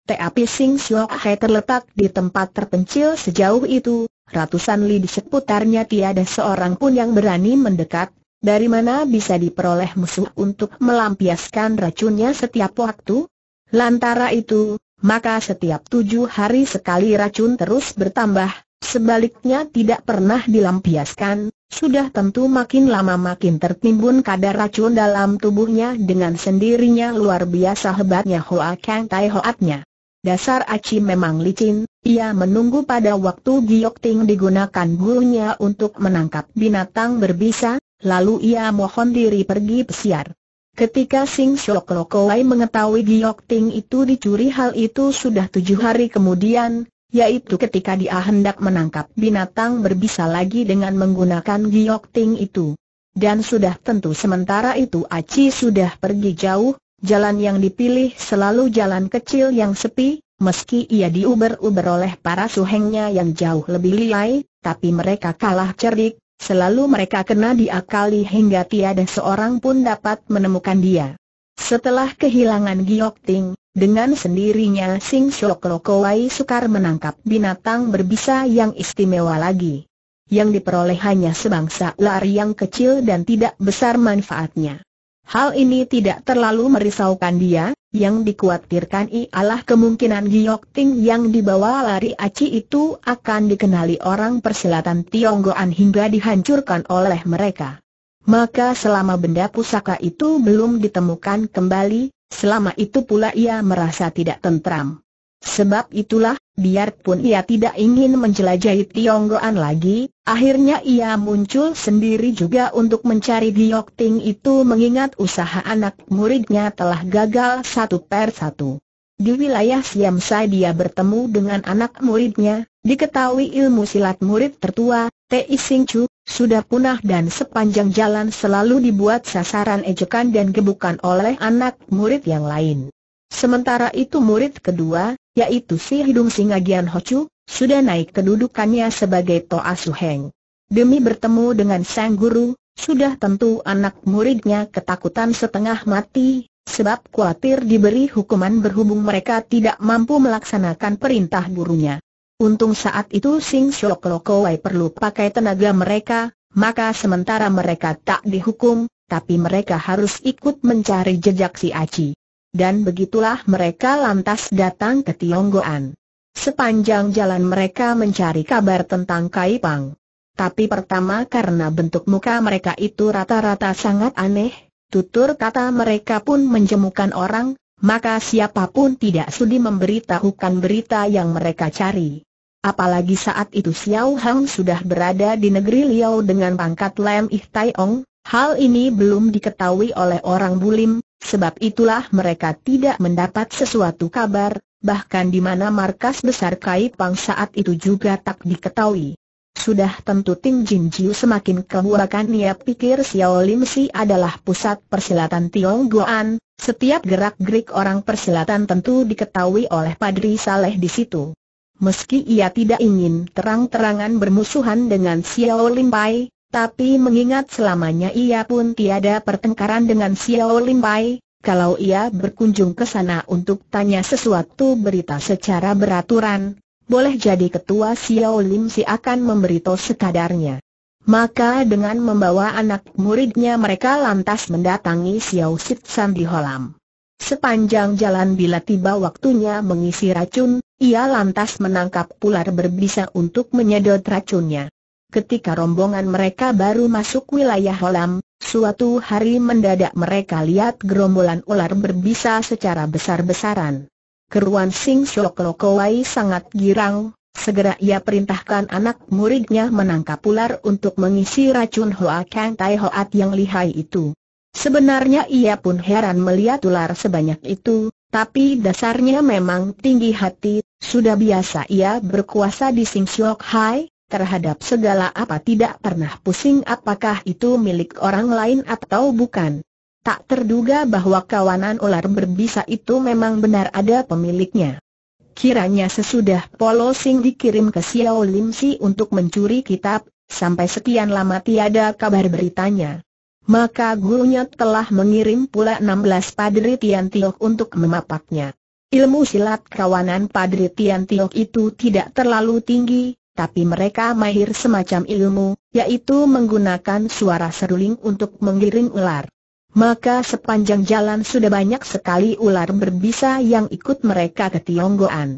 Tapi Sing Siok Hai terletak di tempat terpencil sejauh itu, ratusan li di seputarnya tiada seorang pun yang berani mendekat, dari mana bisa diperoleh musuh untuk melampiaskan racunnya setiap waktu? Lantara itu, maka setiap tujuh hari sekali racun terus bertambah, sebaliknya tidak pernah dilampiaskan, sudah tentu makin lama makin tertimbun kadar racun dalam tubuhnya dengan sendirinya luar biasa hebatnya Hoa Kang Tai Hoatnya. Dasar Aci memang licin, ia menunggu pada waktu giok ting digunakan gurunya untuk menangkap binatang berbisa, Lalu ia mohon diri pergi pesiar. Ketika Sing Shok Lokowai mengetahui Giok Ting itu dicuri hal itu sudah tujuh hari kemudian, yaitu ketika dia hendak menangkap binatang berbisa lagi dengan menggunakan Giok Ting itu. Dan sudah tentu sementara itu Aci sudah pergi jauh, jalan yang dipilih selalu jalan kecil yang sepi, meski ia diuber-uber oleh para suhengnya yang jauh lebih liai, tapi mereka kalah cerdik, Selalu mereka kena diakali hingga tiada seorang pun dapat menemukan dia. Setelah kehilangan Giok Ting, dengan sendirinya Sing Sok Lokowai sukar menangkap binatang berbisa yang istimewa lagi. Yang diperoleh hanya sebangsa lari yang kecil dan tidak besar manfaatnya. Hal ini tidak terlalu merisaukan dia, yang dikhawatirkan ialah kemungkinan Giok Ting yang dibawa lari Aci itu akan dikenali orang perselatan Tionggoan hingga dihancurkan oleh mereka. Maka selama benda pusaka itu belum ditemukan kembali, selama itu pula ia merasa tidak tentram. Sebab itulah, Biarpun ia tidak ingin menjelajahi Tionggoan lagi, akhirnya ia muncul sendiri juga untuk mencari Giok Ting itu mengingat usaha anak muridnya telah gagal satu per satu. Di wilayah Siamsai dia bertemu dengan anak muridnya, diketahui ilmu silat murid tertua, Tei Sing Chu, sudah punah dan sepanjang jalan selalu dibuat sasaran ejekan dan gebukan oleh anak murid yang lain. Sementara itu murid kedua, yaitu si hidung singa Gian Hocu, sudah naik kedudukannya sebagai Toa Suheng. Demi bertemu dengan sang guru, sudah tentu anak muridnya ketakutan setengah mati, sebab khawatir diberi hukuman berhubung mereka tidak mampu melaksanakan perintah gurunya. Untung saat itu Sing Shok Lokowai perlu pakai tenaga mereka, maka sementara mereka tak dihukum, tapi mereka harus ikut mencari jejak si Aci dan begitulah mereka lantas datang ke Tionggoan. Sepanjang jalan mereka mencari kabar tentang Kaipang. Tapi pertama karena bentuk muka mereka itu rata-rata sangat aneh, tutur kata mereka pun menjemukan orang, maka siapapun tidak sudi memberitahukan berita yang mereka cari. Apalagi saat itu Xiao Hang sudah berada di negeri Liao dengan pangkat Lam Ih Tai Ong, hal ini belum diketahui oleh orang Bulim, Sebab itulah mereka tidak mendapat sesuatu kabar, bahkan di mana markas besar Kaipang saat itu juga tak diketahui. Sudah tentu Ting Jin Jiu semakin kehuakan ia pikir Xiao Lim Si adalah pusat persilatan Tionggoan, setiap gerak-gerik orang persilatan tentu diketahui oleh Padri Saleh di situ. Meski ia tidak ingin terang-terangan bermusuhan dengan Xiao Lim Pai, tapi mengingat selamanya ia pun tiada pertengkaran dengan Xiao Lim Pai, kalau ia berkunjung ke sana untuk tanya sesuatu berita secara beraturan, boleh jadi ketua Xiao Lim Si akan memberitahu sekadarnya. Maka dengan membawa anak muridnya mereka lantas mendatangi Xiao Sit San di Holam. Sepanjang jalan bila tiba waktunya mengisi racun, ia lantas menangkap ular berbisa untuk menyedot racunnya. Ketika rombongan mereka baru masuk wilayah Holam, suatu hari mendadak mereka lihat gerombolan ular berbisa secara besar-besaran. Keruan Sing Sok Lokowai sangat girang, segera ia perintahkan anak muridnya menangkap ular untuk mengisi racun Hoa Kang Tai Hoat yang lihai itu. Sebenarnya ia pun heran melihat ular sebanyak itu, tapi dasarnya memang tinggi hati, sudah biasa ia berkuasa di Sing Sok Hai, terhadap segala apa tidak pernah pusing apakah itu milik orang lain atau bukan. Tak terduga bahwa kawanan ular berbisa itu memang benar ada pemiliknya. Kiranya sesudah Polo Sing dikirim ke Xiao Lim Si untuk mencuri kitab, sampai sekian lama tiada kabar beritanya. Maka gurunya telah mengirim pula 16 padri Tian Tiok untuk memapaknya. Ilmu silat kawanan padri Tian Tiok itu tidak terlalu tinggi, tapi mereka mahir semacam ilmu, yaitu menggunakan suara seruling untuk menggiring ular. Maka sepanjang jalan sudah banyak sekali ular berbisa yang ikut mereka ke Tionggoan.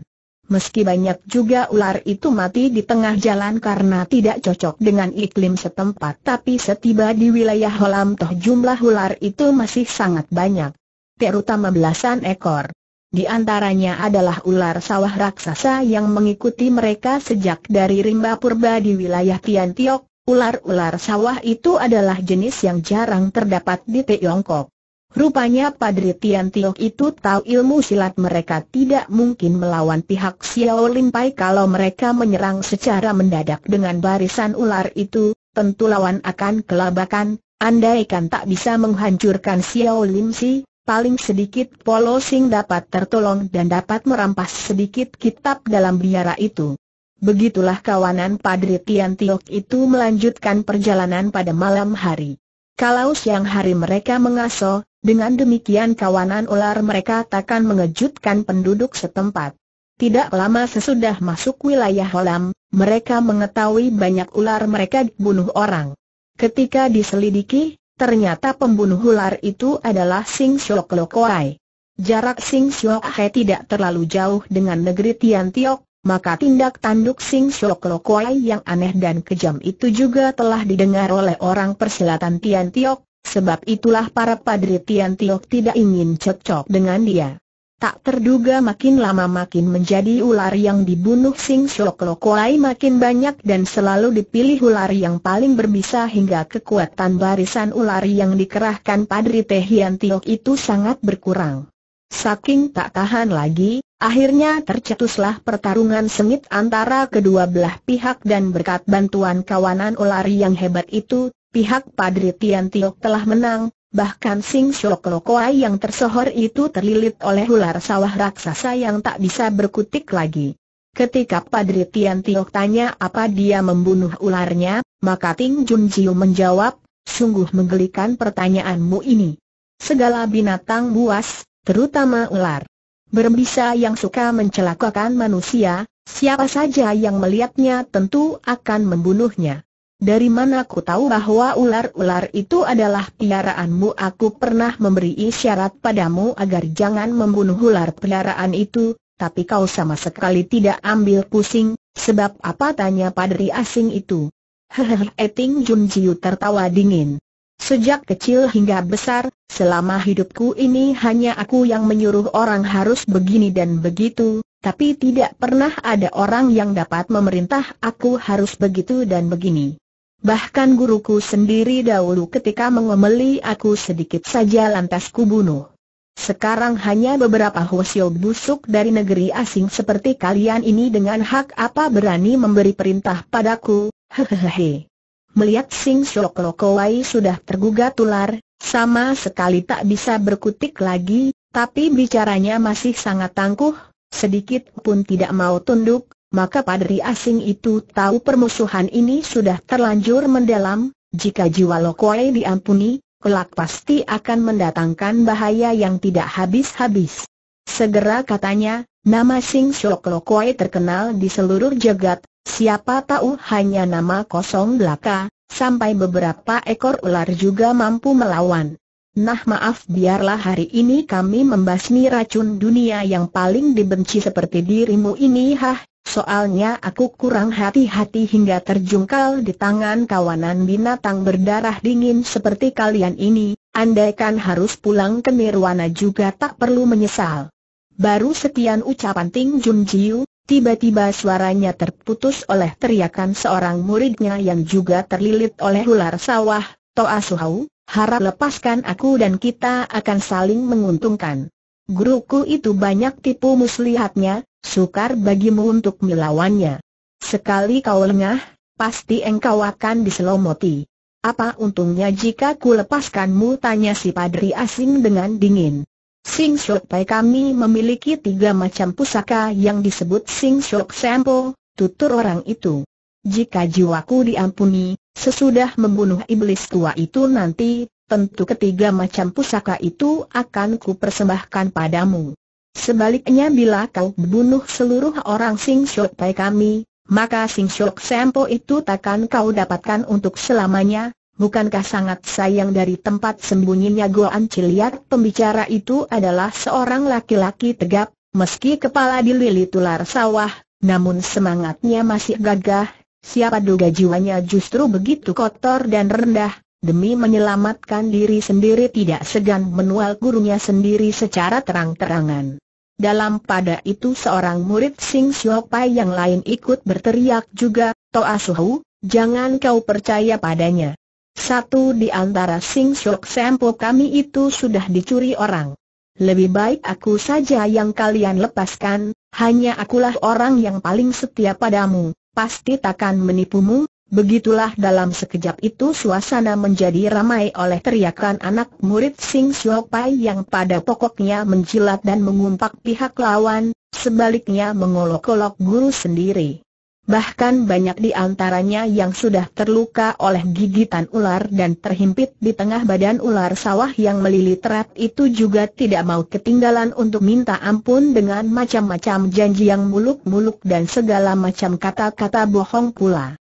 Meski banyak juga ular itu mati di tengah jalan karena tidak cocok dengan iklim setempat tapi setiba di wilayah Holam toh jumlah ular itu masih sangat banyak. Terutama belasan ekor. Di antaranya adalah ular sawah raksasa yang mengikuti mereka sejak dari rimba purba di wilayah Tian Tiok. Ular-ular sawah itu adalah jenis yang jarang terdapat di Tiongkok. Rupanya Padri Tian Tiok itu tahu ilmu silat mereka tidak mungkin melawan pihak Xiao Limpai kalau mereka menyerang secara mendadak dengan barisan ular itu, tentu lawan akan kelabakan, andaikan tak bisa menghancurkan Xiao Lim Si, paling sedikit polosing dapat tertolong dan dapat merampas sedikit kitab dalam biara itu. Begitulah kawanan Padri Tian Tiok itu melanjutkan perjalanan pada malam hari. Kalau siang hari mereka mengaso, dengan demikian kawanan ular mereka takkan mengejutkan penduduk setempat. Tidak lama sesudah masuk wilayah Holam, mereka mengetahui banyak ular mereka dibunuh orang. Ketika diselidiki, Ternyata pembunuh ular itu adalah Sing Shok Lokoai. Jarak Sing Shok He tidak terlalu jauh dengan negeri Tian Tiok, maka tindak tanduk Sing Shok Lokoai yang aneh dan kejam itu juga telah didengar oleh orang persilatan Tian Tiok, sebab itulah para padri Tian Tiok tidak ingin cocok dengan dia. Tak terduga makin lama makin menjadi ular yang dibunuh Sing Syok Lokoai makin banyak dan selalu dipilih ular yang paling berbisa hingga kekuatan barisan ular yang dikerahkan Padri Tehian Tiok itu sangat berkurang. Saking tak tahan lagi, akhirnya tercetuslah pertarungan sengit antara kedua belah pihak dan berkat bantuan kawanan ular yang hebat itu, pihak Padri Tian Tiok telah menang, Bahkan Sing Shoklokoai yang tersohor itu terlilit oleh ular sawah raksasa yang tak bisa berkutik lagi. Ketika Padri Tian Tiok tanya apa dia membunuh ularnya, maka Ting Jun Jiu menjawab, sungguh menggelikan pertanyaanmu ini. Segala binatang buas, terutama ular. Berbisa yang suka mencelakakan manusia, siapa saja yang melihatnya tentu akan membunuhnya. Dari mana aku tahu bahwa ular-ular itu adalah piaraanmu? Aku pernah memberi isyarat padamu agar jangan membunuh ular piaraan itu, tapi kau sama sekali tidak ambil pusing, sebab apa tanya padri asing itu? Hehehe, Eting Junjiu tertawa dingin. Sejak kecil hingga besar, selama hidupku ini hanya aku yang menyuruh orang harus begini dan begitu, tapi tidak pernah ada orang yang dapat memerintah aku harus begitu dan begini. Bahkan guruku sendiri dahulu ketika mengemeli aku sedikit saja lantas kubunuh. Sekarang hanya beberapa hosyo busuk dari negeri asing seperti kalian ini dengan hak apa berani memberi perintah padaku, hehehe. Melihat Sing Shok Lokowai sudah tergugat ular, sama sekali tak bisa berkutik lagi, tapi bicaranya masih sangat tangguh, sedikit pun tidak mau tunduk, maka padri asing itu tahu permusuhan ini sudah terlanjur mendalam, jika jiwa Lokoe diampuni, kelak pasti akan mendatangkan bahaya yang tidak habis-habis. Segera katanya, nama Sing Shok Lokoe terkenal di seluruh jagat, siapa tahu hanya nama kosong belaka, sampai beberapa ekor ular juga mampu melawan. Nah maaf biarlah hari ini kami membasmi racun dunia yang paling dibenci seperti dirimu ini hah, Soalnya aku kurang hati-hati hingga terjungkal di tangan kawanan binatang berdarah dingin seperti kalian ini, andaikan harus pulang ke Nirwana juga tak perlu menyesal. Baru sekian ucapan Ting Jun Jiu, tiba-tiba suaranya terputus oleh teriakan seorang muridnya yang juga terlilit oleh ular sawah, Toa Suhau, harap lepaskan aku dan kita akan saling menguntungkan. Guruku itu banyak tipu muslihatnya, sukar bagimu untuk melawannya. Sekali kau lengah, pasti engkau akan diselomoti. Apa untungnya jika ku lepaskanmu? Tanya si padri asing dengan dingin. Sing Shok Pai kami memiliki tiga macam pusaka yang disebut Sing Shok Sempo, tutur orang itu. Jika jiwaku diampuni, sesudah membunuh iblis tua itu nanti, tentu ketiga macam pusaka itu akan ku persembahkan padamu. Sebaliknya bila kau bunuh seluruh orang Sing Shok Pai kami, maka Sing Shok Sempo itu takkan kau dapatkan untuk selamanya, bukankah sangat sayang dari tempat sembunyinya goa Ciliat pembicara itu adalah seorang laki-laki tegap, meski kepala dililit ular sawah, namun semangatnya masih gagah, siapa duga jiwanya justru begitu kotor dan rendah, Demi menyelamatkan diri sendiri tidak segan menual gurunya sendiri secara terang-terangan. Dalam pada itu seorang murid Sing Siok Pai yang lain ikut berteriak juga, Toa Suhu, jangan kau percaya padanya. Satu di antara Sing Siok Sempo kami itu sudah dicuri orang. Lebih baik aku saja yang kalian lepaskan, hanya akulah orang yang paling setia padamu, pasti takkan menipumu, Begitulah dalam sekejap itu suasana menjadi ramai oleh teriakan anak murid Sing Sio Pai yang pada pokoknya menjilat dan mengumpak pihak lawan, sebaliknya mengolok-olok guru sendiri. Bahkan banyak di antaranya yang sudah terluka oleh gigitan ular dan terhimpit di tengah badan ular sawah yang melilit rat itu juga tidak mau ketinggalan untuk minta ampun dengan macam-macam janji yang muluk-muluk dan segala macam kata-kata bohong pula.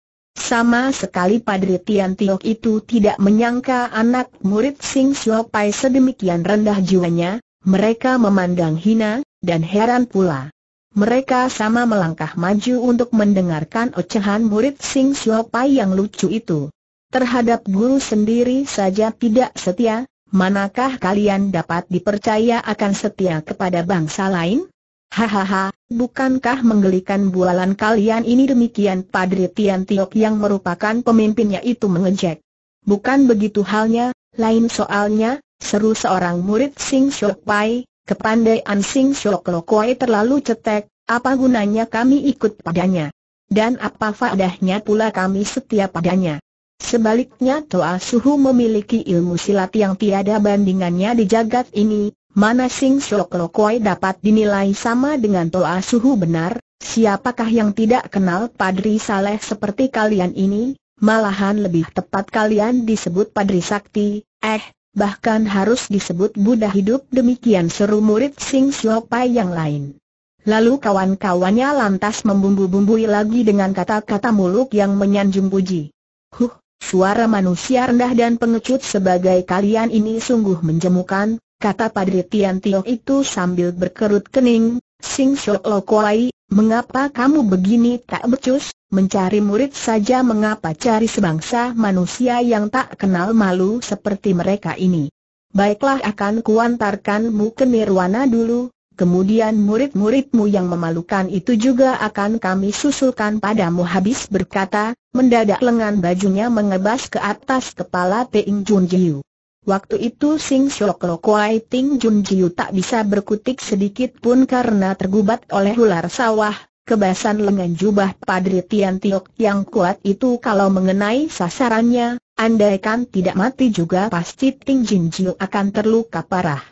Sama sekali Padri Tian Tiok itu tidak menyangka anak murid Sing Siok Pai sedemikian rendah jiwanya, mereka memandang hina, dan heran pula. Mereka sama melangkah maju untuk mendengarkan ocehan murid Sing Siok Pai yang lucu itu. Terhadap guru sendiri saja tidak setia, manakah kalian dapat dipercaya akan setia kepada bangsa lain? Hahaha, bukankah menggelikan bualan kalian ini demikian Padri Tian Tiok yang merupakan pemimpinnya itu mengejek. Bukan begitu halnya, lain soalnya, seru seorang murid Sing Shok Pai, kepandaian Sing Shok Lokoi terlalu cetek, apa gunanya kami ikut padanya? Dan apa faedahnya pula kami setia padanya? Sebaliknya Toa Suhu memiliki ilmu silat yang tiada bandingannya di jagat ini, mana Sing Lo Kui dapat dinilai sama dengan Toa Suhu benar, siapakah yang tidak kenal Padri Saleh seperti kalian ini, malahan lebih tepat kalian disebut Padri Sakti, eh, bahkan harus disebut Buddha hidup demikian seru murid Sing Siok Pai yang lain. Lalu kawan-kawannya lantas membumbu-bumbui lagi dengan kata-kata muluk yang menyanjung puji. Huh, suara manusia rendah dan pengecut sebagai kalian ini sungguh menjemukan, kata Padri Tian Tio itu sambil berkerut kening, Sing Shok Lo Kuai, mengapa kamu begini tak becus, mencari murid saja mengapa cari sebangsa manusia yang tak kenal malu seperti mereka ini. Baiklah akan kuantarkanmu ke Nirwana dulu, kemudian murid-muridmu yang memalukan itu juga akan kami susulkan padamu habis berkata, mendadak lengan bajunya mengebas ke atas kepala Teing Jun Jiu. Waktu itu Sing Shok Lo Kwai Ting Jun Jiu tak bisa berkutik sedikit pun karena tergubat oleh ular sawah, kebasan lengan jubah Padri Tian Tiok yang kuat itu kalau mengenai sasarannya, andaikan tidak mati juga pasti Ting Jun Jiu akan terluka parah.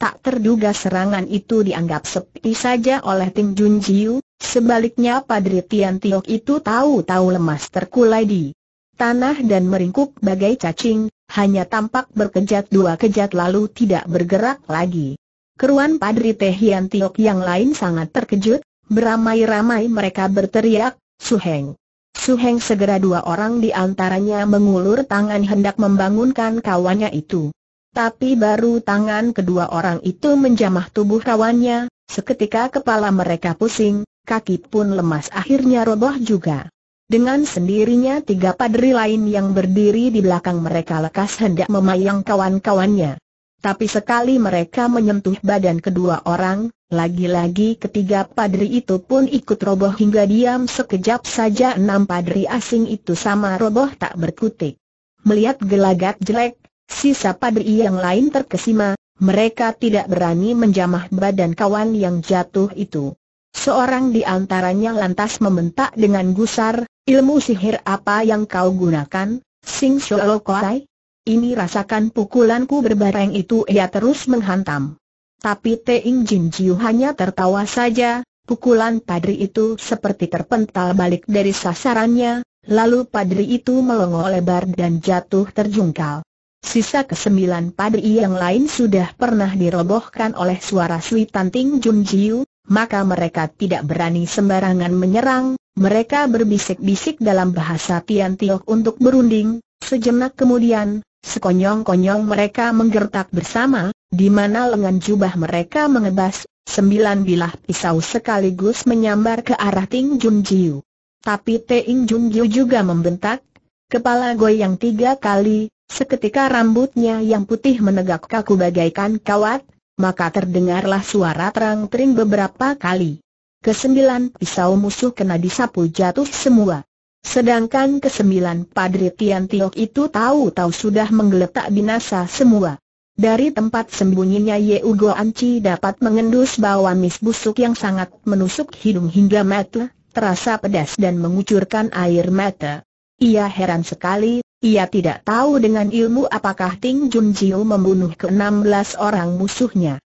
Tak terduga serangan itu dianggap sepi saja oleh Ting Jun Jiu, sebaliknya Padri Tian Tiok itu tahu-tahu lemas terkulai di tanah dan meringkuk bagai cacing, hanya tampak berkejat dua kejat lalu tidak bergerak lagi. Keruan Padri Tehian Tiok yang lain sangat terkejut, beramai-ramai mereka berteriak, Suheng. Suheng segera dua orang di antaranya mengulur tangan hendak membangunkan kawannya itu. Tapi baru tangan kedua orang itu menjamah tubuh kawannya, seketika kepala mereka pusing, kaki pun lemas akhirnya roboh juga. Dengan sendirinya tiga padri lain yang berdiri di belakang mereka lekas hendak memayang kawan-kawannya. Tapi sekali mereka menyentuh badan kedua orang, lagi-lagi ketiga padri itu pun ikut roboh hingga diam sekejap saja enam padri asing itu sama roboh tak berkutik. Melihat gelagat jelek, sisa padri yang lain terkesima, mereka tidak berani menjamah badan kawan yang jatuh itu. Seorang di antaranya lantas membentak dengan gusar, Ilmu sihir apa yang kau gunakan, Sing Sholo Kuai? Ini rasakan pukulanku berbareng itu ia terus menghantam. Tapi Teing Jin Jiu hanya tertawa saja, pukulan padri itu seperti terpental balik dari sasarannya, lalu padri itu melongo lebar dan jatuh terjungkal. Sisa kesembilan padri yang lain sudah pernah dirobohkan oleh suara Sui Tanting Jun Jiu, maka mereka tidak berani sembarangan menyerang, mereka berbisik-bisik dalam bahasa Tiok untuk berunding, sejenak kemudian, sekonyong-konyong mereka menggertak bersama, di mana lengan jubah mereka mengebas, sembilan bilah pisau sekaligus menyambar ke arah Ting Jun Jiu. Tapi Ting Jun Jiu juga membentak, kepala goyang tiga kali, seketika rambutnya yang putih menegak kaku bagaikan kawat, maka terdengarlah suara terang-tering beberapa kali kesembilan pisau musuh kena disapu jatuh semua. Sedangkan kesembilan Padri Tian Tiok itu tahu-tahu sudah menggeletak binasa semua. Dari tempat sembunyinya Ye Ugo Anci dapat mengendus bawa mis busuk yang sangat menusuk hidung hingga mata, terasa pedas dan mengucurkan air mata. Ia heran sekali, ia tidak tahu dengan ilmu apakah Ting Jun Jiu membunuh ke-16 orang musuhnya.